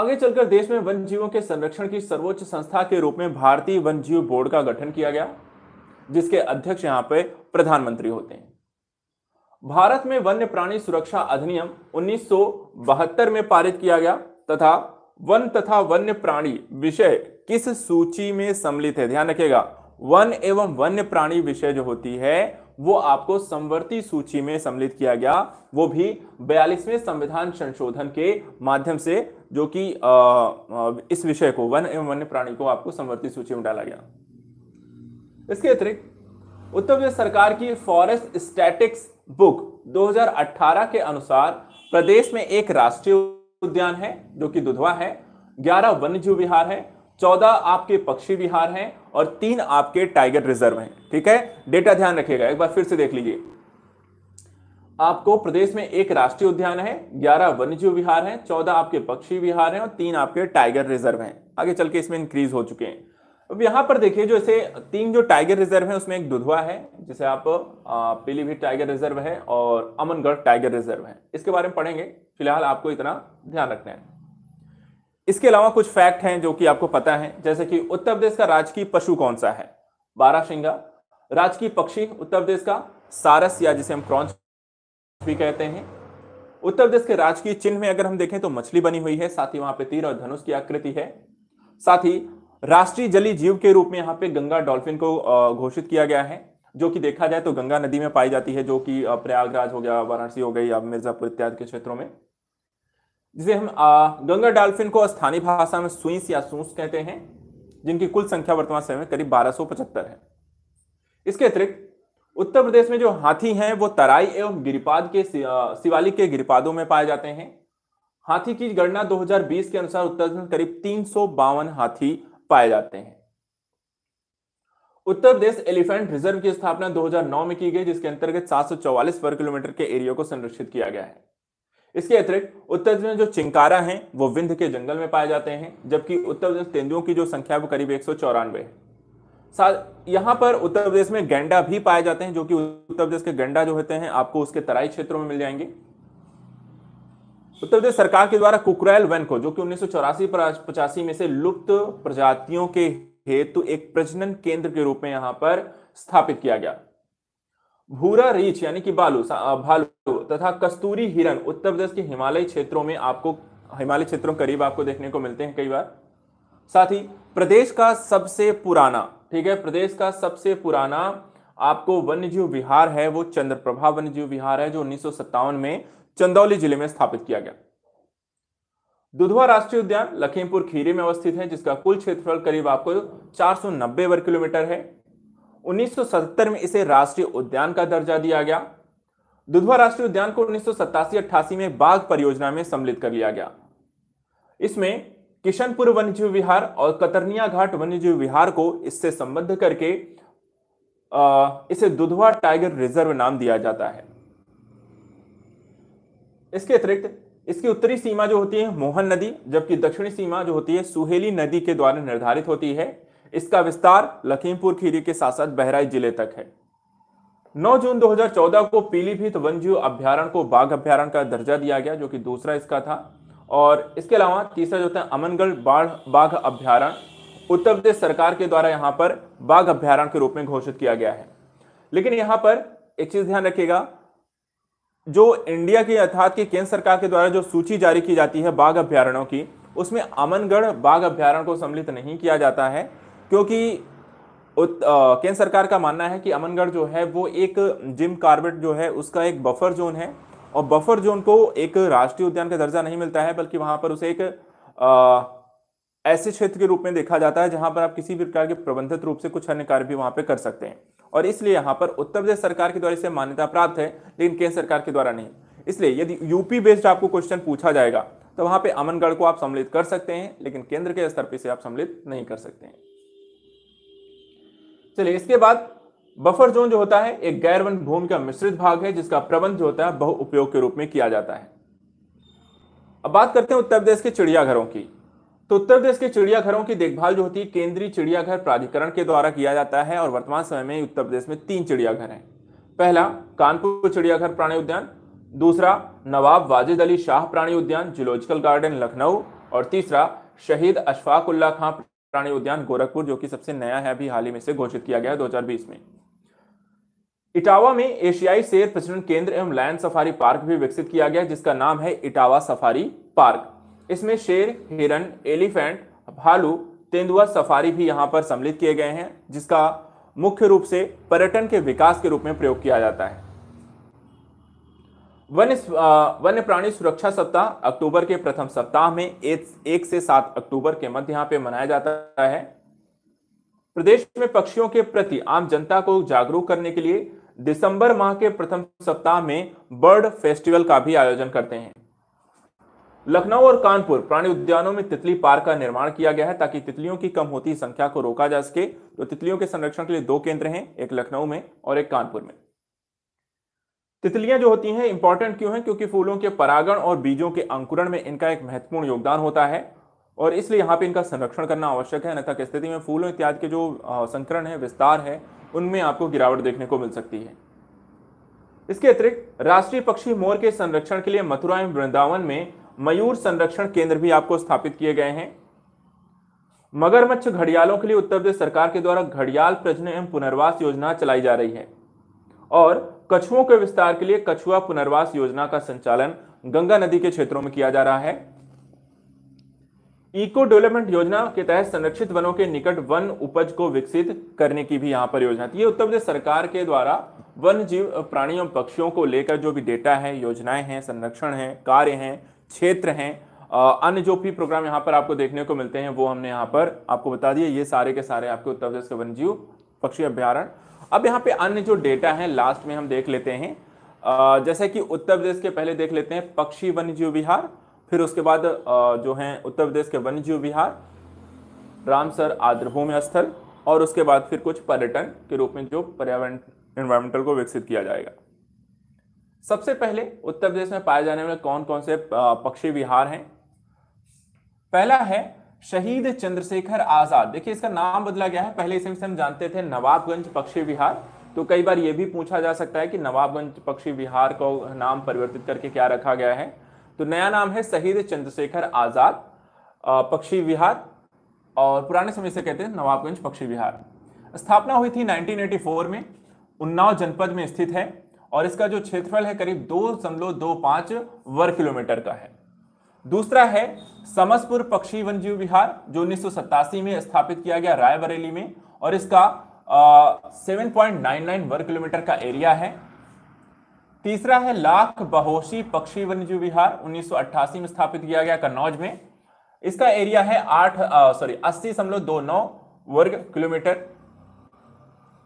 आगे चलकर देश में जीवों के संरक्षण की सर्वोच्च संस्था के रूप में भारतीय जीव बोर्ड का गठन किया गया जिसके अध्यक्ष यहाँ पे प्रधानमंत्री होते हैं भारत में वन्य प्राणी सुरक्षा अधिनियम 1972 में पारित किया गया तथा वन तथा वन्य प्राणी विषय किस सूची में सम्मिलित है ध्यान रखिएगा वन एवं वन्य प्राणी विषय जो होती है वो आपको संवर्ती सूची में सम्मिलित किया गया वो भी बयालीसवें संविधान संशोधन के माध्यम से जो कि इस विषय को वन एवं वन्य प्राणी को आपको संवर्ती सूची में डाला गया इसके अतिरिक्त उत्तर प्रदेश सरकार की फॉरेस्ट स्टैटिक्स बुक 2018 के अनुसार प्रदेश में एक राष्ट्रीय उद्यान है जो कि दुधवा है 11 वन्यजीव विहार है 14 आपके पक्षी विहार हैं और तीन आपके टाइगर रिजर्व हैं ठीक है डेटा ध्यान रखिएगा एक बार फिर से देख लीजिए आपको प्रदेश में एक राष्ट्रीय उद्यान है 11 वन्यजीव विहार है 14 आपके पक्षी विहार हैं और तीन आपके टाइगर रिजर्व हैं आगे चल के इसमें इंक्रीज हो चुके हैं अब यहाँ पर देखिए जो इसे तीन जो टाइगर रिजर्व है उसमें एक दुधवा है जिसे आप पीलीभीत टाइगर रिजर्व है और अमनगढ़ टाइगर रिजर्व है इसके बारे में पढ़ेंगे फिलहाल आपको इतना ध्यान रखना है इसके अलावा कुछ फैक्ट हैं जो कि आपको पता है जैसे कि उत्तर प्रदेश का राजकीय पशु कौन सा है बाराशिंगा राजकीय पक्षी उत्तर प्रदेश का सारस या जिसे हम क्रॉन्च भी कहते हैं उत्तर प्रदेश के राजकीय चिन्ह में अगर हम देखें तो मछली बनी हुई है साथ ही वहां पे तीर और धनुष की आकृति है साथ ही राष्ट्रीय जली जीव के रूप में यहाँ पे गंगा डॉल्फिन को घोषित किया गया है जो कि देखा जाए तो गंगा नदी में पाई जाती है जो कि प्रयागराज हो गया वाराणसी हो गई या मिर्जापुर इत्यादि के क्षेत्रों में जिसे हम गंगा डॉल्फिन को स्थानीय भाषा में सुइस या सूस कहते हैं जिनकी कुल संख्या वर्तमान समय में करीब बारह है इसके अतिरिक्त उत्तर प्रदेश में जो हाथी हैं वो तराई एवं गिरिपाद के शिवालिक के गिरिपादों में पाए जाते हैं हाथी की गणना 2020 के अनुसार उत्तर प्रदेश में करीब तीन हाथी पाए जाते हैं उत्तर प्रदेश एलिफेंट रिजर्व की स्थापना 2009 में की गई जिसके अंतर्गत 744 वर्ग किलोमीटर के एरिया को संरक्षित किया गया है इसके अतिरिक्त उत्तर प्रदेश में जो चिंकारा है वो विंध्य के जंगल में पाए जाते हैं जबकि उत्तर प्रदेश तेंदुओं की जो संख्या वो करीब एक है यहाँ पर उत्तर प्रदेश में गेंडा भी पाए जाते हैं जो कि उत्तर प्रदेश के गेंडा जो होते हैं आपको उसके तराई क्षेत्रों में मिल जाएंगे उत्तर प्रदेश सरकार के द्वारा कुकरैल वन को जो कि उन्नीस सौ में से लुप्त प्रजातियों के हेतु एक प्रजनन केंद्र के रूप में यहां पर स्थापित किया गया भूरा रीछ यानी कि बालू भालू तथा कस्तूरी हिरण उत्तर प्रदेश के हिमालय क्षेत्रों में आपको हिमालय क्षेत्रों करीब आपको देखने को मिलते हैं कई बार साथ ही प्रदेश का सबसे पुराना ठीक है प्रदेश का सबसे पुराना आपको वन्यजीव विहार है वो चंद्रप्रभा वन्यजीव विहार है जो उन्नीस में चंदौली जिले में स्थापित किया गया दुधवा राष्ट्रीय उद्यान लखीमपुर खीरी में अवस्थित है जिसका कुल क्षेत्रफल करीब आपको 490 वर्ग किलोमीटर है 1977 में इसे राष्ट्रीय उद्यान का दर्जा दिया गया दुधवा राष्ट्रीय उद्यान को उन्नीस सौ में बाघ परियोजना में सम्मिलित कर लिया गया इसमें किशनपुर वन्यजीव विहार और कतरनिया घाट वन्यजीव विहार को इससे संबद्ध करके इसे दुधवा टाइगर रिजर्व नाम दिया जाता है इसके अतिरिक्त इसकी उत्तरी सीमा जो होती है मोहन नदी जबकि दक्षिणी सीमा जो होती है सुहेली नदी के द्वारा निर्धारित होती है इसका विस्तार लखीमपुर खीरी के साथ साथ बहराइच जिले तक है 9 जून 2014 को पीलीभीत वन्यजीव अभ्यारण को बाघ अभ्यारण का दर्जा दिया गया जो कि दूसरा इसका था और इसके अलावा तीसरा जो होता है अमनगढ़ बाघ अभ्यारण उत्तर प्रदेश सरकार के द्वारा यहां पर बाघ अभ्यारण्य के रूप में घोषित किया गया है लेकिन यहां पर एक चीज ध्यान रखिएगा जो इंडिया की अर्थात की केंद्र सरकार के द्वारा जो सूची जारी की जाती है बाघ अभ्यारणों की उसमें अमनगढ़ बाघ अभ्यारण को सम्मिलित नहीं किया जाता है क्योंकि केंद्र सरकार का मानना है कि अमनगढ़ जो है वो एक जिम कार्बेट जो है उसका एक बफर जोन है और बफर जोन को एक राष्ट्रीय उद्यान का दर्जा नहीं मिलता है बल्कि वहां पर उसे एक ऐसे क्षेत्र के रूप में देखा जाता है जहां पर आप किसी भी प्रकार के प्रबंधित रूप से कुछ अन्य कार्य भी वहां पर कर सकते हैं और इसलिए यहां पर उत्तर प्रदेश सरकार के द्वारा इसे मान्यता प्राप्त है लेकिन केंद्र सरकार के द्वारा नहीं इसलिए यदि यूपी बेस्ड आपको क्वेश्चन पूछा जाएगा तो वहां पे अमनगढ़ को आप सम्मिलित कर सकते हैं लेकिन केंद्र के स्तर पर इसे आप सम्मिलित नहीं कर सकते हैं चलिए इसके बाद बफर जोन जो होता है एक गैर वन भूमि का मिश्रित भाग है जिसका प्रबंध जो होता है बहु उपयोग के रूप में किया जाता है अब बात करते हैं उत्तर प्रदेश के चिड़ियाघरों की तो उत्तर प्रदेश के चिड़ियाघरों की देखभाल जो होती है केंद्रीय चिड़ियाघर प्राधिकरण के द्वारा किया जाता है और वर्तमान समय में उत्तर प्रदेश में तीन चिड़ियाघर हैं पहला कानपुर चिड़ियाघर प्राणी उद्यान दूसरा नवाब वाजिद अली शाह प्राणी उद्यान जूलॉजिकल गार्डन लखनऊ और तीसरा शहीद अशफाक उल्ला खां प्राणी उद्यान गोरखपुर जो कि सबसे नया है अभी हाल ही में से घोषित किया गया है बीस में इटावा में एशियाई शेर प्रजनन केंद्र एवं लैंड सफारी पार्क भी विकसित किया गया जिसका नाम है इटावा सफारी पार्क इसमें शेर हिरन एलिफेंट भालू तेंदुआ सफारी भी यहाँ पर सम्मिलित किए गए हैं जिसका मुख्य रूप से पर्यटन के विकास के रूप में प्रयोग किया जाता है वन्य वन्य प्राणी सुरक्षा सप्ताह अक्टूबर के प्रथम सप्ताह में एक, एक से सात अक्टूबर के मध्य यहाँ पे मनाया जाता है प्रदेश में पक्षियों के प्रति आम जनता को जागरूक करने के लिए दिसंबर माह के प्रथम सप्ताह में बर्ड फेस्टिवल का भी आयोजन करते हैं लखनऊ और कानपुर प्राणी उद्यानों में तितली पार्क का निर्माण किया गया है ताकि तितलियों की कम होती संख्या को रोका जा सके तो तितलियों के संरक्षण के लिए दो केंद्र हैं एक लखनऊ में और एक कानपुर में तितलियां जो होती हैं इंपॉर्टेंट क्यों हैं क्योंकि फूलों के परागण और बीजों के अंकुरण में इनका एक महत्वपूर्ण योगदान होता है और इसलिए यहाँ पे इनका संरक्षण करना आवश्यक है अन्यथा स्थिति में फूलों इत्यादि के जो संकरण है विस्तार है उनमें आपको गिरावट देखने को मिल सकती है इसके अतिरिक्त राष्ट्रीय पक्षी मोर के संरक्षण के लिए मथुरा एवं वृंदावन में मयूर संरक्षण केंद्र भी आपको स्थापित किए गए हैं मगरमच्छ घड़ियालों के लिए उत्तर प्रदेश सरकार के द्वारा घड़ियाल प्रजन एवं पुनर्वास योजना चलाई जा रही है और कछुओं के विस्तार के लिए कछुआ पुनर्वास योजना का संचालन गंगा नदी के क्षेत्रों में किया जा रहा है इको डेवलपमेंट योजना के तहत संरक्षित वनों के निकट वन उपज को विकसित करने की भी यहां पर योजना थी ये उत्तर प्रदेश सरकार के द्वारा वन जीव प्राणियों पक्षियों को लेकर जो भी डेटा है योजनाएं हैं संरक्षण है कार्य हैं क्षेत्र हैं अन्य जो भी प्रोग्राम यहाँ पर आपको देखने को मिलते हैं वो हमने यहाँ पर आपको बता दिए ये सारे के सारे आपके उत्तर प्रदेश के वन्यजीव पक्षी अभ्यारण्य अब यहाँ पे अन्य जो डेटा है लास्ट में हम देख लेते हैं जैसे कि उत्तर प्रदेश के पहले देख लेते हैं पक्षी वन्यजीव विहार फिर उसके बाद जो है उत्तर प्रदेश के वन्यजीव विहार रामसर आद्रभूमि स्थल और उसके बाद फिर कुछ पर्यटन के रूप में जो पर्यावरण इन्वायरमेंटल को विकसित किया जाएगा सबसे पहले उत्तर प्रदेश में पाए जाने वाले कौन कौन से पक्षी विहार हैं पहला है शहीद चंद्रशेखर आजाद देखिए इसका नाम बदला गया है पहले इसे हम जानते थे नवाबगंज पक्षी विहार तो कई बार यह भी पूछा जा सकता है कि नवाबगंज पक्षी विहार को नाम परिवर्तित करके क्या रखा गया है तो नया नाम है शहीद चंद्रशेखर आजाद पक्षी विहार और पुराने समय से कहते हैं नवाबगंज पक्षी विहार स्थापना हुई थी 1984 में उन्नाव जनपद में स्थित है और इसका जो क्षेत्रफल है करीब दो दशमलव दो पांच वर्ग किलोमीटर का है दूसरा है समसपुर पक्षी वनजीव विहार जो उन्नीस में स्थापित किया गया रायबरेली में और इसका सेवन पॉइंट नाइन नाइन वर्ग किलोमीटर का एरिया है तीसरा है लाख बहोशी पक्षी वन्यजीव विहार अट्ठासी में स्थापित किया गया कन्नौज में इसका एरिया है आठ सॉरी अस्सी दशमलव दो नौ वर्ग किलोमीटर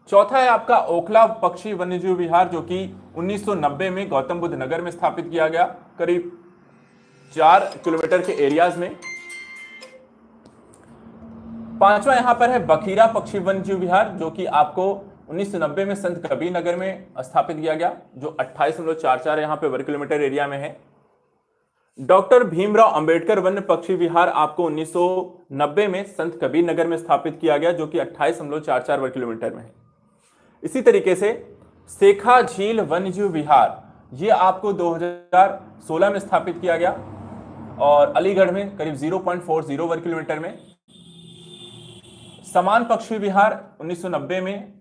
चौथा है आपका ओखला पक्षी वन्यजीव विहार जो कि 1990 में गौतम बुद्ध नगर में स्थापित किया गया करीब चार किलोमीटर के एरियाज में पांचवा यहां पर है बखीरा पक्षी वन्यजीव विहार जो कि आपको 1990 में संत कबीर नगर में स्थापित किया गया जो अट्ठाईस दशमलव चार चार यहां पर वर्ग किलोमीटर एरिया में है डॉक्टर भीमराव अंबेडकर वन्य पक्षी विहार आपको 1990 में संत कबीर नगर में स्थापित किया गया जो कि अट्ठाईस दशमलव चार चार वर्ग किलोमीटर में है इसी तरीके से सेखा झील वन्यजीव विहार ये आपको 2016 में स्थापित किया गया और अलीगढ़ में करीब 0.40 वर्ग किलोमीटर में समान पक्षी विहार 1990 में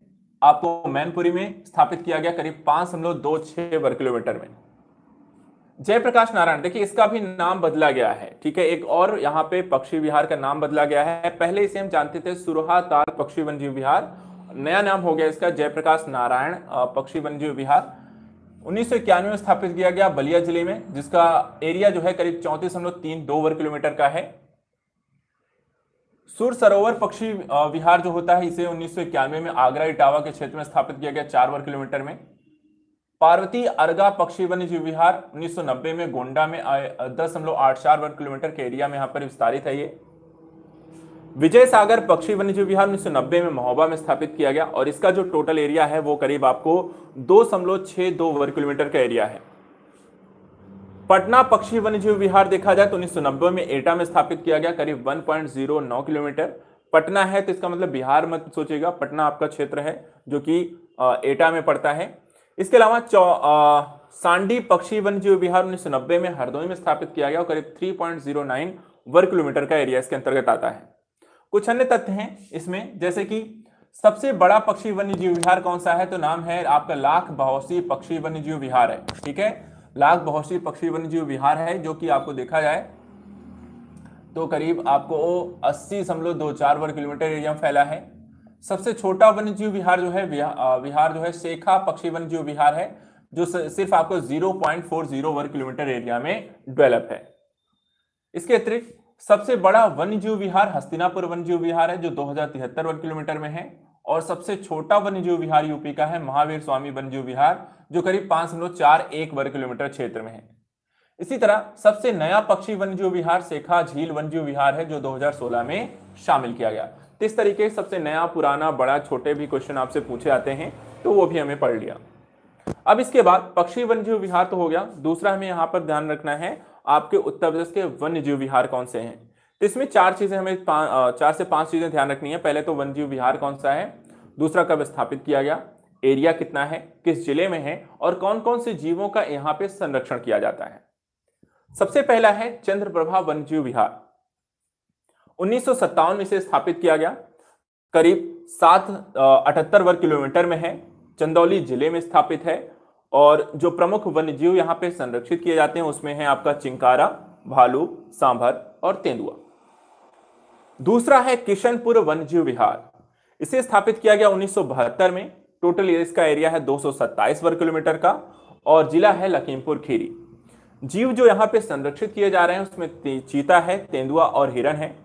आपको मैनपुरी में स्थापित किया गया करीब पांच दशमलव दो छह वर्ग किलोमीटर में जयप्रकाश नारायण देखिए इसका भी नाम बदला गया है ठीक है एक और यहाँ पे पक्षी विहार का नाम बदला गया है पहले इसे हम जानते थे सुरहा ताल पक्षी वन्यजीव विहार नया नाम हो गया इसका जयप्रकाश नारायण पक्षी वन्यजीव विहार उन्नीस में स्थापित किया गया बलिया जिले में जिसका एरिया जो है करीब चौंतीस वर्ग किलोमीटर का है सुर सरोवर पक्षी विहार जो होता है इसे उन्नीस में आगरा इटावा के क्षेत्र में स्थापित किया गया चार वर्ग किलोमीटर में पार्वती अर्गा पक्षी वन्य जीव विहार 1990 में गोंडा में दस दशमलव आठ चार वर्ग किलोमीटर के एरिया में यहाँ पर विस्तारित है ये विजय सागर पक्षी वन्यजीव विहार उन्नीस में महोबा में स्थापित किया गया और इसका जो टोटल एरिया है वो करीब आपको दो दशमलव छह दो वर्ग किलोमीटर का एरिया है पटना पक्षी वन्यजीव विहार देखा जाए तो उन्नीस में एटा में स्थापित किया गया करीब 1.09 किलोमीटर पटना है तो इसका मतलब बिहार मत सोचेगा पटना आपका क्षेत्र है जो कि एटा में पड़ता है इसके अलावा सांडी पक्षी वन्यजीव विहार उन्नीस में हरदोई में स्थापित किया गया और करीब 3.09 वर्ग किलोमीटर का एरिया इसके अंतर्गत आता है कुछ अन्य तथ्य हैं इसमें जैसे कि सबसे बड़ा पक्षी वन्य जीव विहार कौन सा है तो नाम है आपका लाख बहौसी पक्षी वन्य जीव विहार है ठीक है लाख बहौसी पक्षी वन्य जीव विहार है जो कि आपको देखा जाए तो करीब आपको अस्सी दशमलव दो चार वर्ग किलोमीटर एरिया में फैला है सबसे छोटा वन्य जीव विहार जो है विहार जो है शेखा पक्षी वन्य जीव विहार है जो सिर्फ आपको जीरो वर्ग किलोमीटर एरिया में डेवलप है इसके अतिरिक्त सबसे बड़ा वन्य जीव विहार हस्तिनापुर वन्य जीव विहार है जो दो वर्ग किलोमीटर में है और सबसे छोटा वन जीव विहार यूपी का है महावीर स्वामी वन्य जीव विहार जो करीब पांच चार एक वर्ग किलोमीटर क्षेत्र में है इसी तरह सबसे नया पक्षी वन्य जीव विहार शेखा झील वन्य जीव विहार है जो 2016 में शामिल किया गया तो इस तरीके सबसे नया पुराना बड़ा छोटे भी क्वेश्चन आपसे पूछे आते हैं तो वो भी हमें पढ़ लिया अब इसके बाद पक्षी वन्य जीव विहार तो हो गया दूसरा हमें यहाँ पर ध्यान रखना है आपके उत्तर प्रदेश के वन्य जीव विहार कौन से हैं तो इसमें चार चीजें हमें चार से पांच चीजें ध्यान रखनी है पहले तो वन्य जीव विहार कौन सा है दूसरा कब स्थापित किया गया एरिया कितना है किस जिले में है और कौन कौन से जीवों का यहाँ पे संरक्षण किया जाता है सबसे पहला है चंद्रप्रभा वन्यजीव विहार उन्नीस में इसे स्थापित किया गया करीब सात अठहत्तर वर्ग किलोमीटर में है चंदौली जिले में स्थापित है और जो प्रमुख वन्य जीव यहाँ पे संरक्षित किए जाते हैं उसमें है आपका चिंकारा भालू सांभर और तेंदुआ दूसरा है किशनपुर जीव विहार इसे स्थापित किया गया उन्नीस में टोटल इसका एरिया है दो वर्ग किलोमीटर का और जिला है लखीमपुर खीरी जीव जो यहाँ पे संरक्षित किए जा रहे हैं उसमें चीता है तेंदुआ और हिरण है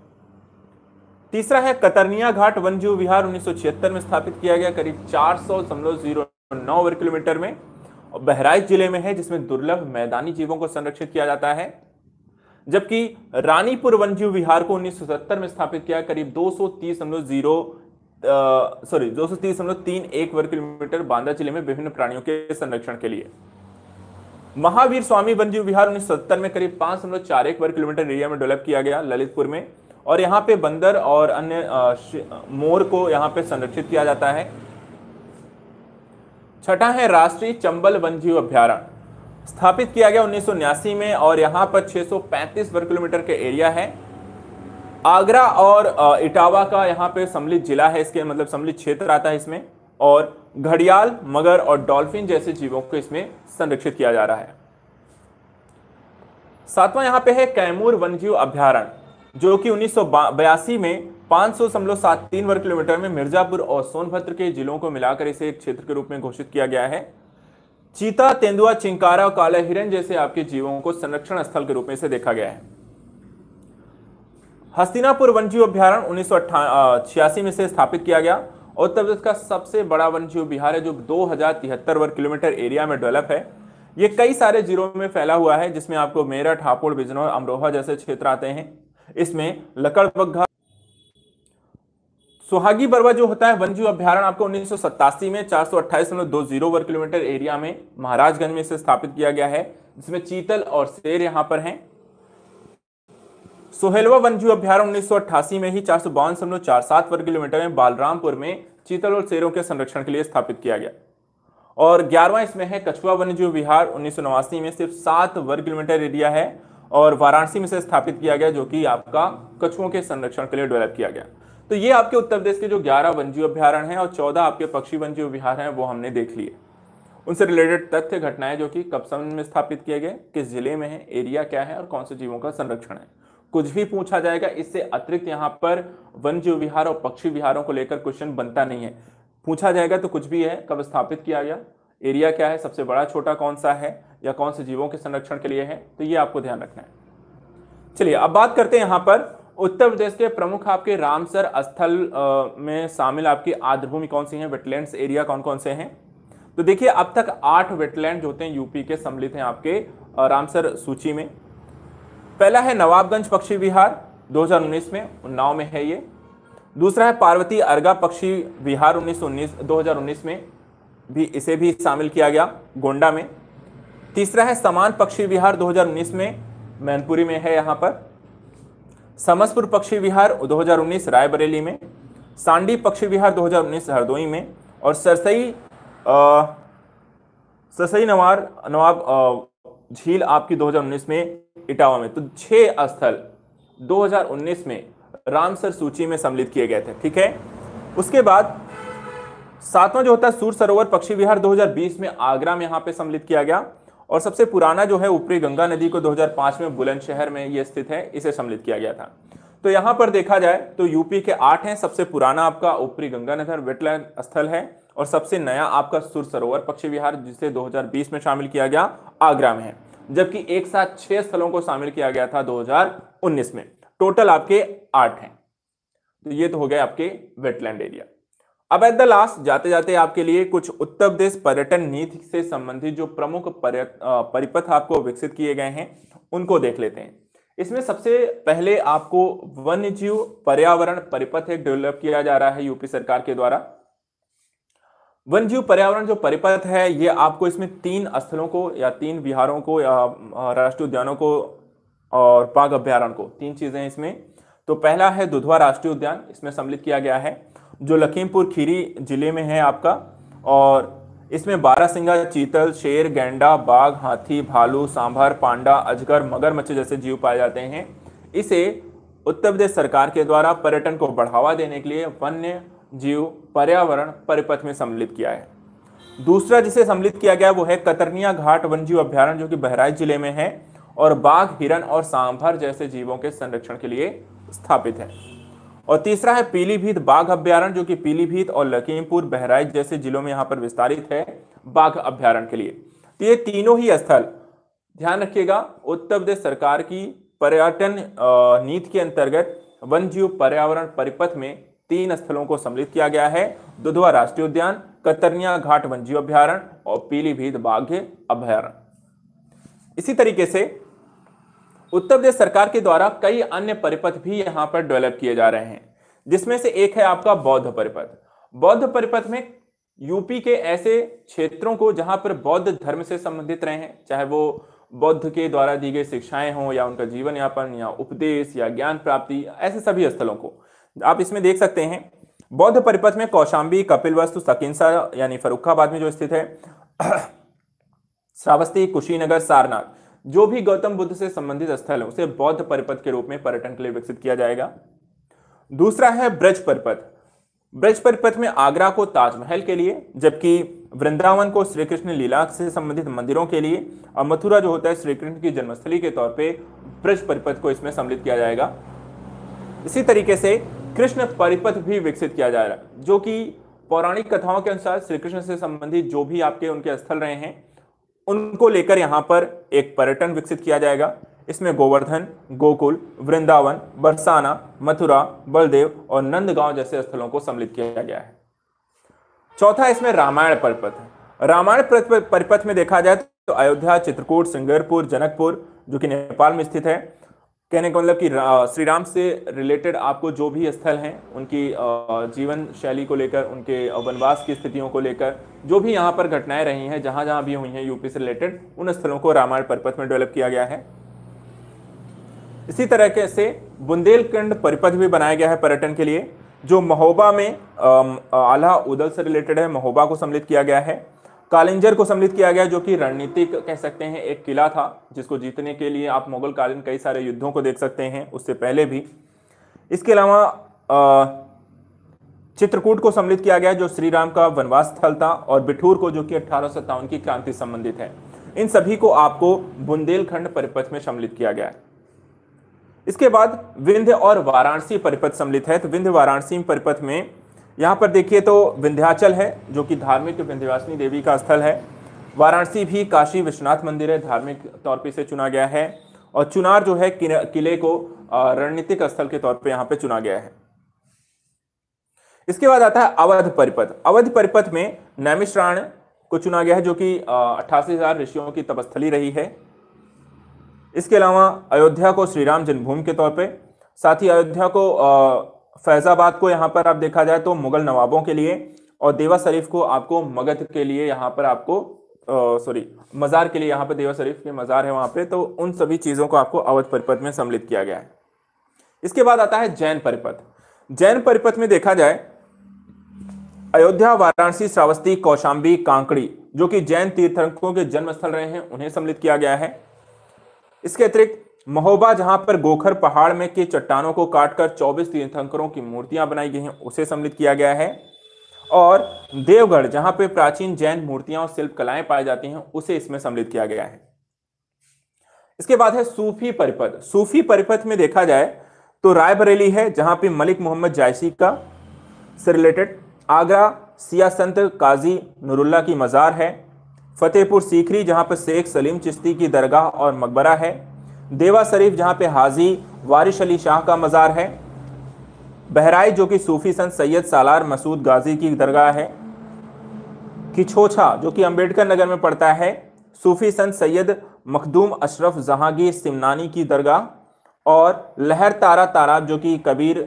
तीसरा है कतरनिया घाट वन्यजीव विहार उन्नीस में स्थापित किया गया करीब चार वर्ग किलोमीटर में बहराइच जिले में है जिसमें दुर्लभ मैदानी जीवों को संरक्षित किया जाता है जबकि रानीपुर वन्यजीव विहार को 1970 में स्थापित किया करीब सौ सॉरी दो सौ वर्ग किलोमीटर बांदा जिले में विभिन्न प्राणियों के संरक्षण के लिए महावीर स्वामी वन्यजीव विहार उन्नीस में करीब पांच चार एक वर्ग किलोमीटर एरिया में डेवलप किया गया ललितपुर में और यहाँ पे बंदर और अन्य मोर को यहाँ पे संरक्षित किया जाता है छठा है राष्ट्रीय चंबल वन जीव स्थापित किया गया उन्नीस में और यहाँ पर 635 वर्ग किलोमीटर के एरिया है आगरा और इटावा का यहाँ पे सम्मिलित जिला है इसके मतलब सम्मिलित क्षेत्र आता है इसमें और घड़ियाल मगर और डॉल्फिन जैसे जीवों को इसमें संरक्षित किया जा रहा है सातवां यहाँ पे है कैमूर वनजीव अभ्यारण जो कि उन्नीस में पांच वर्ग किलोमीटर में मिर्जापुर और सोनभद्र के जिलों को मिलाकर इसे एक क्षेत्र के रूप में घोषित किया गया है चीता तेंदुआ चिंकारा और काला हिरण जैसे आपके जीवों को संरक्षण स्थल के रूप में इसे देखा गया है हस्तिनापुर वन जीव अभ्यारण उन्नीस में से स्थापित किया गया उत्तर प्रदेश का सबसे बड़ा वन जीव बिहार है जो दो वर्ग किलोमीटर एरिया में डेवलप है ये कई सारे जिलों में फैला हुआ है जिसमें आपको मेरठ हापुड़ बिजनौर अमरोहा जैसे क्षेत्र आते हैं इसमें लकड़बग्घा सुहागी बरवा जो होता है वनजीव अभ्यारण आपको उन्नीस में चार वर्ग किलोमीटर एरिया में महाराजगंज में इसे स्थापित किया गया है जिसमें चीतल और शेर यहां पर हैं सोहेलवा वनजीव अभ्यारण उन्नीस में ही चार वर्ग किलोमीटर में बालरामपुर में चीतल और शेरों के संरक्षण के लिए स्थापित किया गया और ग्यारहवा इसमें है कछुआ वन्यजीव विहार उन्नीस में सिर्फ सात वर्ग किलोमीटर एरिया है और वाराणसी में से स्थापित किया गया जो कि आपका कछुओं के संरक्षण के लिए डेवलप किया गया तो ये आपके उत्तर प्रदेश के जो 11 वन्यजीव अभ्यारण हैं और 14 आपके पक्षी वन्यजीव विहार हैं वो हमने देख लिए उनसे रिलेटेड तथ्य घटनाएं जो कि कब समय में स्थापित किए गए किस जिले में है एरिया क्या है और कौन से जीवों का संरक्षण है कुछ भी पूछा जाएगा इससे अतिरिक्त यहाँ पर वन जीव विहार और पक्षी विहारों को लेकर क्वेश्चन बनता नहीं है पूछा जाएगा तो कुछ भी है कब स्थापित किया गया एरिया क्या है सबसे बड़ा छोटा कौन सा है या कौन से जीवों के संरक्षण के लिए है तो ये आपको ध्यान रखना है चलिए अब बात करते हैं यहाँ पर उत्तर प्रदेश के प्रमुख आपके रामसर स्थल में शामिल आपकी आर्द्रभूमि कौन सी है वेटलैंड एरिया कौन कौन से हैं तो देखिए अब तक आठ वेटलैंड होते हैं यूपी के सम्मिलित हैं आपके रामसर सूची में पहला है नवाबगंज पक्षी विहार 2019 में उन्नाव में है ये दूसरा है पार्वती अर्गा पक्षी विहार उन्नीस 2019 में भी इसे भी शामिल किया गया गोंडा में तीसरा है समान पक्षी विहार 2019 में मैनपुरी में है यहाँ पर समसपुर पक्षी विहार 2019 रायबरेली में सांडी पक्षी विहार 2019 हरदोई में और सरसई सरसई नवार नवाब झील आपकी 2019 में इटावा में तो छह स्थल 2019 में रामसर सूची में सम्मिलित किए गए थे ठीक है उसके बाद सातवां जो होता है सूर सरोवर पक्षी विहार 2020 में आगरा में यहां पे सम्मिलित किया गया और सबसे पुराना जो है ऊपरी गंगा नदी को 2005 में बुलंदशहर में ये स्थित है इसे सम्मिलित किया गया था तो यहाँ पर देखा जाए तो यूपी के आठ हैं सबसे पुराना आपका ऊपरी गंगानगर वेटलैंड स्थल है और सबसे नया आपका सुर सरोवर पक्षी विहार जिसे 2020 में शामिल किया गया आगरा में है जबकि एक साथ छह स्थलों को शामिल किया गया था 2019 में टोटल आपके आठ हैं तो ये तो हो गए आपके वेटलैंड एरिया अब एट द लास्ट जाते जाते आपके लिए कुछ उत्तर प्रदेश पर्यटन नीति से संबंधित जो प्रमुख परिपथ आपको विकसित किए गए हैं उनको देख लेते हैं इसमें सबसे पहले आपको वन्य जीव पर्यावरण परिपथ एक डेवलप किया जा रहा है यूपी सरकार के द्वारा वन जीव पर्यावरण जो परिपथ है ये आपको इसमें तीन स्थलों को या तीन विहारों को या राष्ट्रीय उद्यानों को और पाग अभ्यारण को तीन चीजें इसमें तो पहला है दुधवा राष्ट्रीय उद्यान इसमें सम्मिलित किया गया है जो लखीमपुर खीरी जिले में है आपका और इसमें सिंगा चीतल शेर गेंडा बाघ हाथी भालू सांभर पांडा अजगर मगर जैसे जीव पाए जाते हैं इसे उत्तर प्रदेश सरकार के द्वारा पर्यटन को बढ़ावा देने के लिए वन्य जीव पर्यावरण परिपथ में सम्मिलित किया है दूसरा जिसे सम्मिलित किया गया वो है कतरनिया घाट वन जीव अभ्यारण्य जो कि बहराइच जिले में है और बाघ हिरण और सांभर जैसे जीवों के संरक्षण के लिए स्थापित है और तीसरा है पीलीभीत बाघ अभ्यारण जो कि पीलीभीत और लखीमपुर बहराइच जैसे जिलों में यहां पर विस्तारित है बाघ अभ्यारण के लिए तो ये तीनों ही स्थल ध्यान रखिएगा उत्तर प्रदेश सरकार की पर्यटन नीति के अंतर्गत वन पर्यावरण परिपथ में तीन स्थलों को सम्मिलित किया गया है दुधवा राष्ट्रीय उद्यान कतरनिया घाट वन जीव अभ्यारण और पीलीभीत बाघ अभ्यारण इसी तरीके से उत्तर प्रदेश सरकार के द्वारा कई अन्य परिपथ भी यहाँ पर डेवलप किए जा रहे हैं जिसमें से एक है आपका बौद्ध परिपथ बौद्ध परिपथ में यूपी के ऐसे क्षेत्रों को जहां पर बौद्ध धर्म से संबंधित रहे हैं चाहे वो बौद्ध के द्वारा दी गई शिक्षाएं हों या उनका जीवन यापन या उपदेश या ज्ञान प्राप्ति ऐसे सभी स्थलों को आप इसमें देख सकते हैं बौद्ध परिपथ में कौशाम्बी कपिल वस्तु सकिनसा यानी फरुखाबाद में जो स्थित है श्रावस्ती कुशीनगर सारनाथ जो भी गौतम बुद्ध से संबंधित स्थल है उसे बौद्ध परिपथ के रूप में पर्यटन के लिए विकसित किया जाएगा दूसरा है ब्रज परिपथ ब्रज परिपथ में आगरा को ताजमहल के लिए जबकि वृंदावन को श्रीकृष्ण लीला से संबंधित मंदिरों के लिए और मथुरा जो होता है श्रीकृष्ण की जन्मस्थली के तौर पर ब्रज परिपथ को इसमें सम्मिलित किया जाएगा इसी तरीके से कृष्ण परिपथ भी विकसित किया जा रहा है जो कि पौराणिक कथाओं के अनुसार श्री कृष्ण से संबंधित जो भी आपके उनके स्थल रहे हैं उनको लेकर यहाँ पर एक पर्यटन विकसित किया जाएगा इसमें गोवर्धन गोकुल वृंदावन बरसाना मथुरा बलदेव और नंदगांव जैसे स्थलों को सम्मिलित किया गया है चौथा इसमें रामायण परिपथ रामायण परिपथ में देखा जाए तो अयोध्या चित्रकूट सिंगरपुर जनकपुर जो कि नेपाल में स्थित है कहने का मतलब कि श्री राम से रिलेटेड आपको जो भी स्थल हैं उनकी जीवन शैली को लेकर उनके वनवास की स्थितियों को लेकर जो भी यहाँ पर घटनाएं रही हैं जहां जहां भी हुई हैं यूपी से रिलेटेड उन स्थलों को रामायण परिपथ में डेवलप किया गया है इसी तरह के से बुंदेलखंड परिपथ भी बनाया गया है पर्यटन के लिए जो महोबा में आला उदल से रिलेटेड है महोबा को सम्मिलित किया गया है कालिंजर को सम्मिलित किया गया जो कि रणनीतिक कह सकते हैं एक किला था जिसको जीतने के लिए आप मुगल कालीन कई सारे युद्धों को देख सकते हैं उससे पहले भी इसके अलावा चित्रकूट को सम्मिलित किया गया जो श्री राम का वनवास स्थल था और बिठूर को जो कि अठारह की क्रांति संबंधित है इन सभी को आपको बुंदेलखंड परिपथ में सम्मिलित किया गया इसके बाद विंध्य और वाराणसी परिपथ सम्मिलित है तो विंध्य वाराणसी परिपथ में यहाँ पर देखिए तो विंध्याचल है जो कि धार्मिक विंध्यवासिनी देवी का स्थल है वाराणसी भी काशी विश्वनाथ मंदिर है धार्मिक तौर पर इसे चुना गया है और चुनार जो है किले को रणनीतिक स्थल के तौर पर यहाँ पे चुना गया है इसके बाद आता है अवध परिपथ अवध परिपथ में नैमिश्राण को चुना गया है जो कि अट्ठासी हजार ऋषियों की तपस्थली रही है इसके अलावा अयोध्या को श्रीराम जन्मभूमि के तौर पे साथ ही अयोध्या को फैजाबाद को यहाँ पर आप देखा जाए तो मुगल नवाबों के लिए और देवा शरीफ को आपको मगध के लिए यहाँ पर आपको सॉरी मज़ार के लिए यहाँ पर देवा शरीफ के मज़ार है वहाँ पे तो उन सभी चीज़ों को आपको अवध परिपथ में सम्मिलित किया गया है इसके बाद आता है जैन परिपथ जैन परिपथ में देखा जाए अयोध्या वाराणसी श्रावस्ती कौशाम्बी कांकड़ी जो कि जैन तीर्थंकों के जन्म स्थल रहे हैं उन्हें सम्मिलित किया गया है इसके अतिरिक्त महोबा जहां पर गोखर पहाड़ में के चट्टानों को काटकर 24 तीर्थंकरों की मूर्तियां बनाई गई हैं उसे सम्मिलित किया गया है और देवगढ़ जहां पर प्राचीन जैन मूर्तियां और शिल्प कलाएं पाई जाती हैं उसे इसमें सम्मिलित किया गया है इसके बाद है सूफी परिपथ सूफी परिपथ में देखा जाए तो रायबरेली है जहां पे मलिक मोहम्मद जायसी का से रिलेटेड आगरा सिया संत काजी नुरुल्ला की मज़ार है फतेहपुर सीकरी जहां पर शेख सलीम चिश्ती की दरगाह और मकबरा है देवा शरीफ जहाँ पे हाजी वारिश अली शाह का मज़ार है बहराई जो कि सूफ़ी सन सैयद सालार मसूद गाजी की दरगाह है किछोछा जो कि अंबेडकर नगर में पड़ता है सूफ़ी संत सैयद मखदूम अशरफ जहांगीर सिमनानी की दरगाह और लहर तारा तालाब जो कि कबीर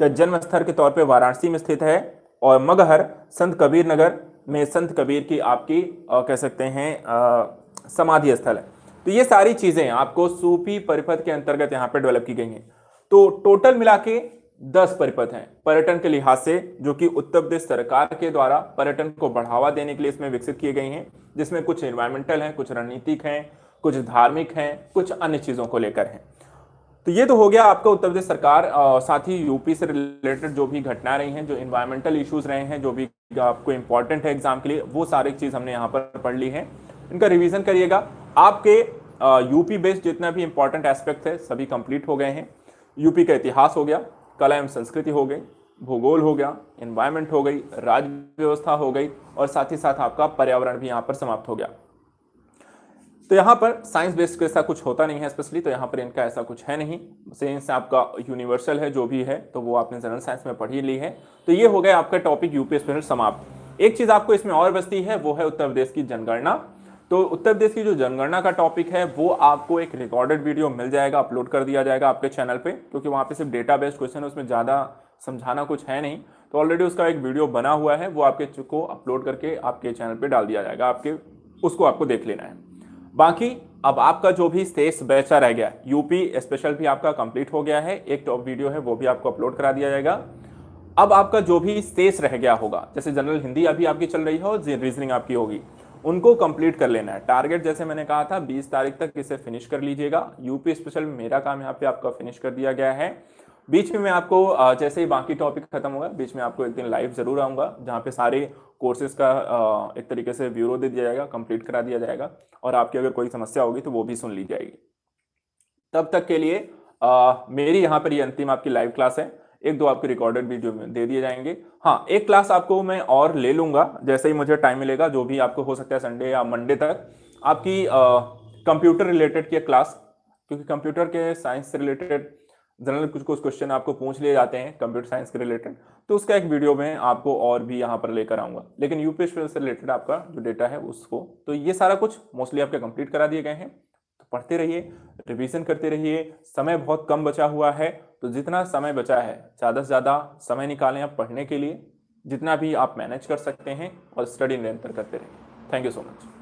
का जन्म स्थल के तौर पर वाराणसी में स्थित है और मगहर संत कबीर नगर में संत कबीर की आपकी कह सकते हैं समाधि स्थल है तो ये सारी चीजें आपको सूफी परिपथ के अंतर्गत यहां पर डेवलप की गई हैं तो टोटल मिला के दस परिपथ हैं पर्यटन के लिहाज से जो कि उत्तर प्रदेश सरकार के द्वारा पर्यटन को बढ़ावा देने के लिए इसमें विकसित किए गए हैं जिसमें कुछ इन्वायरमेंटल हैं कुछ रणनीतिक हैं कुछ धार्मिक हैं कुछ अन्य चीज़ों को लेकर हैं तो ये तो हो गया आपका उत्तर प्रदेश सरकार साथ ही यूपी से रिलेटेड जो भी घटनाएं रही हैं जो इन्वायरमेंटल इश्यूज रहे हैं जो भी आपको इंपॉर्टेंट है एग्जाम के लिए वो सारी चीज़ हमने यहाँ पर पढ़ ली है इनका रिविजन करिएगा आपके यूपी बेस्ड जितने भी इंपॉर्टेंट एस्पेक्ट थे सभी कंप्लीट हो गए हैं यूपी का इतिहास हो गया कला एवं संस्कृति हो गई भूगोल हो गया इन्वायरमेंट हो गई राज्य व्यवस्था हो गई और साथ ही साथ आपका पर्यावरण भी यहाँ पर समाप्त हो गया तो यहाँ पर साइंस बेस्ड ऐसा कुछ होता नहीं है स्पेशली तो यहाँ पर इनका ऐसा कुछ है नहीं साइंस आपका यूनिवर्सल है जो भी है तो वो आपने जनरल साइंस में पढ़ी ली है तो ये हो गया आपका टॉपिक यूपी स्पेशल समाप्त एक चीज़ आपको इसमें और बचती है वो है उत्तर प्रदेश की जनगणना तो उत्तर प्रदेश की जो जनगणना का टॉपिक है वो आपको एक रिकॉर्डेड वीडियो मिल जाएगा अपलोड कर दिया जाएगा आपके चैनल पे क्योंकि वहाँ पे सिर्फ डेटा बेस्ड क्वेश्चन है उसमें ज़्यादा समझाना कुछ है नहीं तो ऑलरेडी उसका एक वीडियो बना हुआ है वो आपके को अपलोड करके आपके चैनल पर डाल दिया जाएगा आपके उसको आपको देख लेना है बाकी अब आपका जो भी शेष बैचा रह गया यूपी स्पेशल भी आपका कंप्लीट हो गया है एक टॉप वीडियो है वो भी आपको अपलोड करा दिया जाएगा अब आपका जो भी शेष रह गया होगा जैसे जनरल हिंदी अभी आपकी चल रही है और रीजनिंग आपकी होगी उनको कंप्लीट कर लेना है टारगेट जैसे मैंने कहा था 20 तारीख तक इसे फिनिश कर लीजिएगा यूपी स्पेशल मेरा काम यहाँ पे आपका फिनिश कर दिया गया है बीच में मैं आपको जैसे ही बाकी टॉपिक खत्म होगा बीच में आपको एक दिन लाइव जरूर आऊंगा जहाँ पे सारे कोर्सेज का एक तरीके से ब्यूरो दे दिया जाएगा कंप्लीट करा दिया जाएगा और आपकी अगर कोई समस्या होगी तो वो भी सुन ली जाएगी तब तक के लिए आ, मेरी यहाँ पर ये अंतिम आपकी लाइव क्लास है एक दो आपके रिकॉर्डेड भी जो दे दिए जाएंगे हाँ एक क्लास आपको मैं और ले लूंगा जैसे ही मुझे टाइम मिलेगा जो भी आपको हो सकता है संडे या मंडे तक आपकी कंप्यूटर रिलेटेड की क्लास क्योंकि कंप्यूटर के साइंस से रिलेटेड जनरल कुछ कुछ क्वेश्चन आपको पूछ लिए जाते हैं कंप्यूटर साइंस के रिलेटेड तो उसका एक वीडियो में आपको और भी यहाँ पर लेकर आऊंगा लेकिन यूपीएस से रिलेटेड आपका जो डेटा है उसको तो ये सारा कुछ मोस्टली आपके कंप्लीट करा दिए गए हैं तो पढ़ते रहिए रिविजन करते रहिए समय बहुत कम बचा हुआ है तो जितना समय बचा है ज़्यादा से ज़्यादा समय निकालें आप पढ़ने के लिए जितना भी आप मैनेज कर सकते हैं और स्टडी निरंतर करते रहें थैंक यू सो मच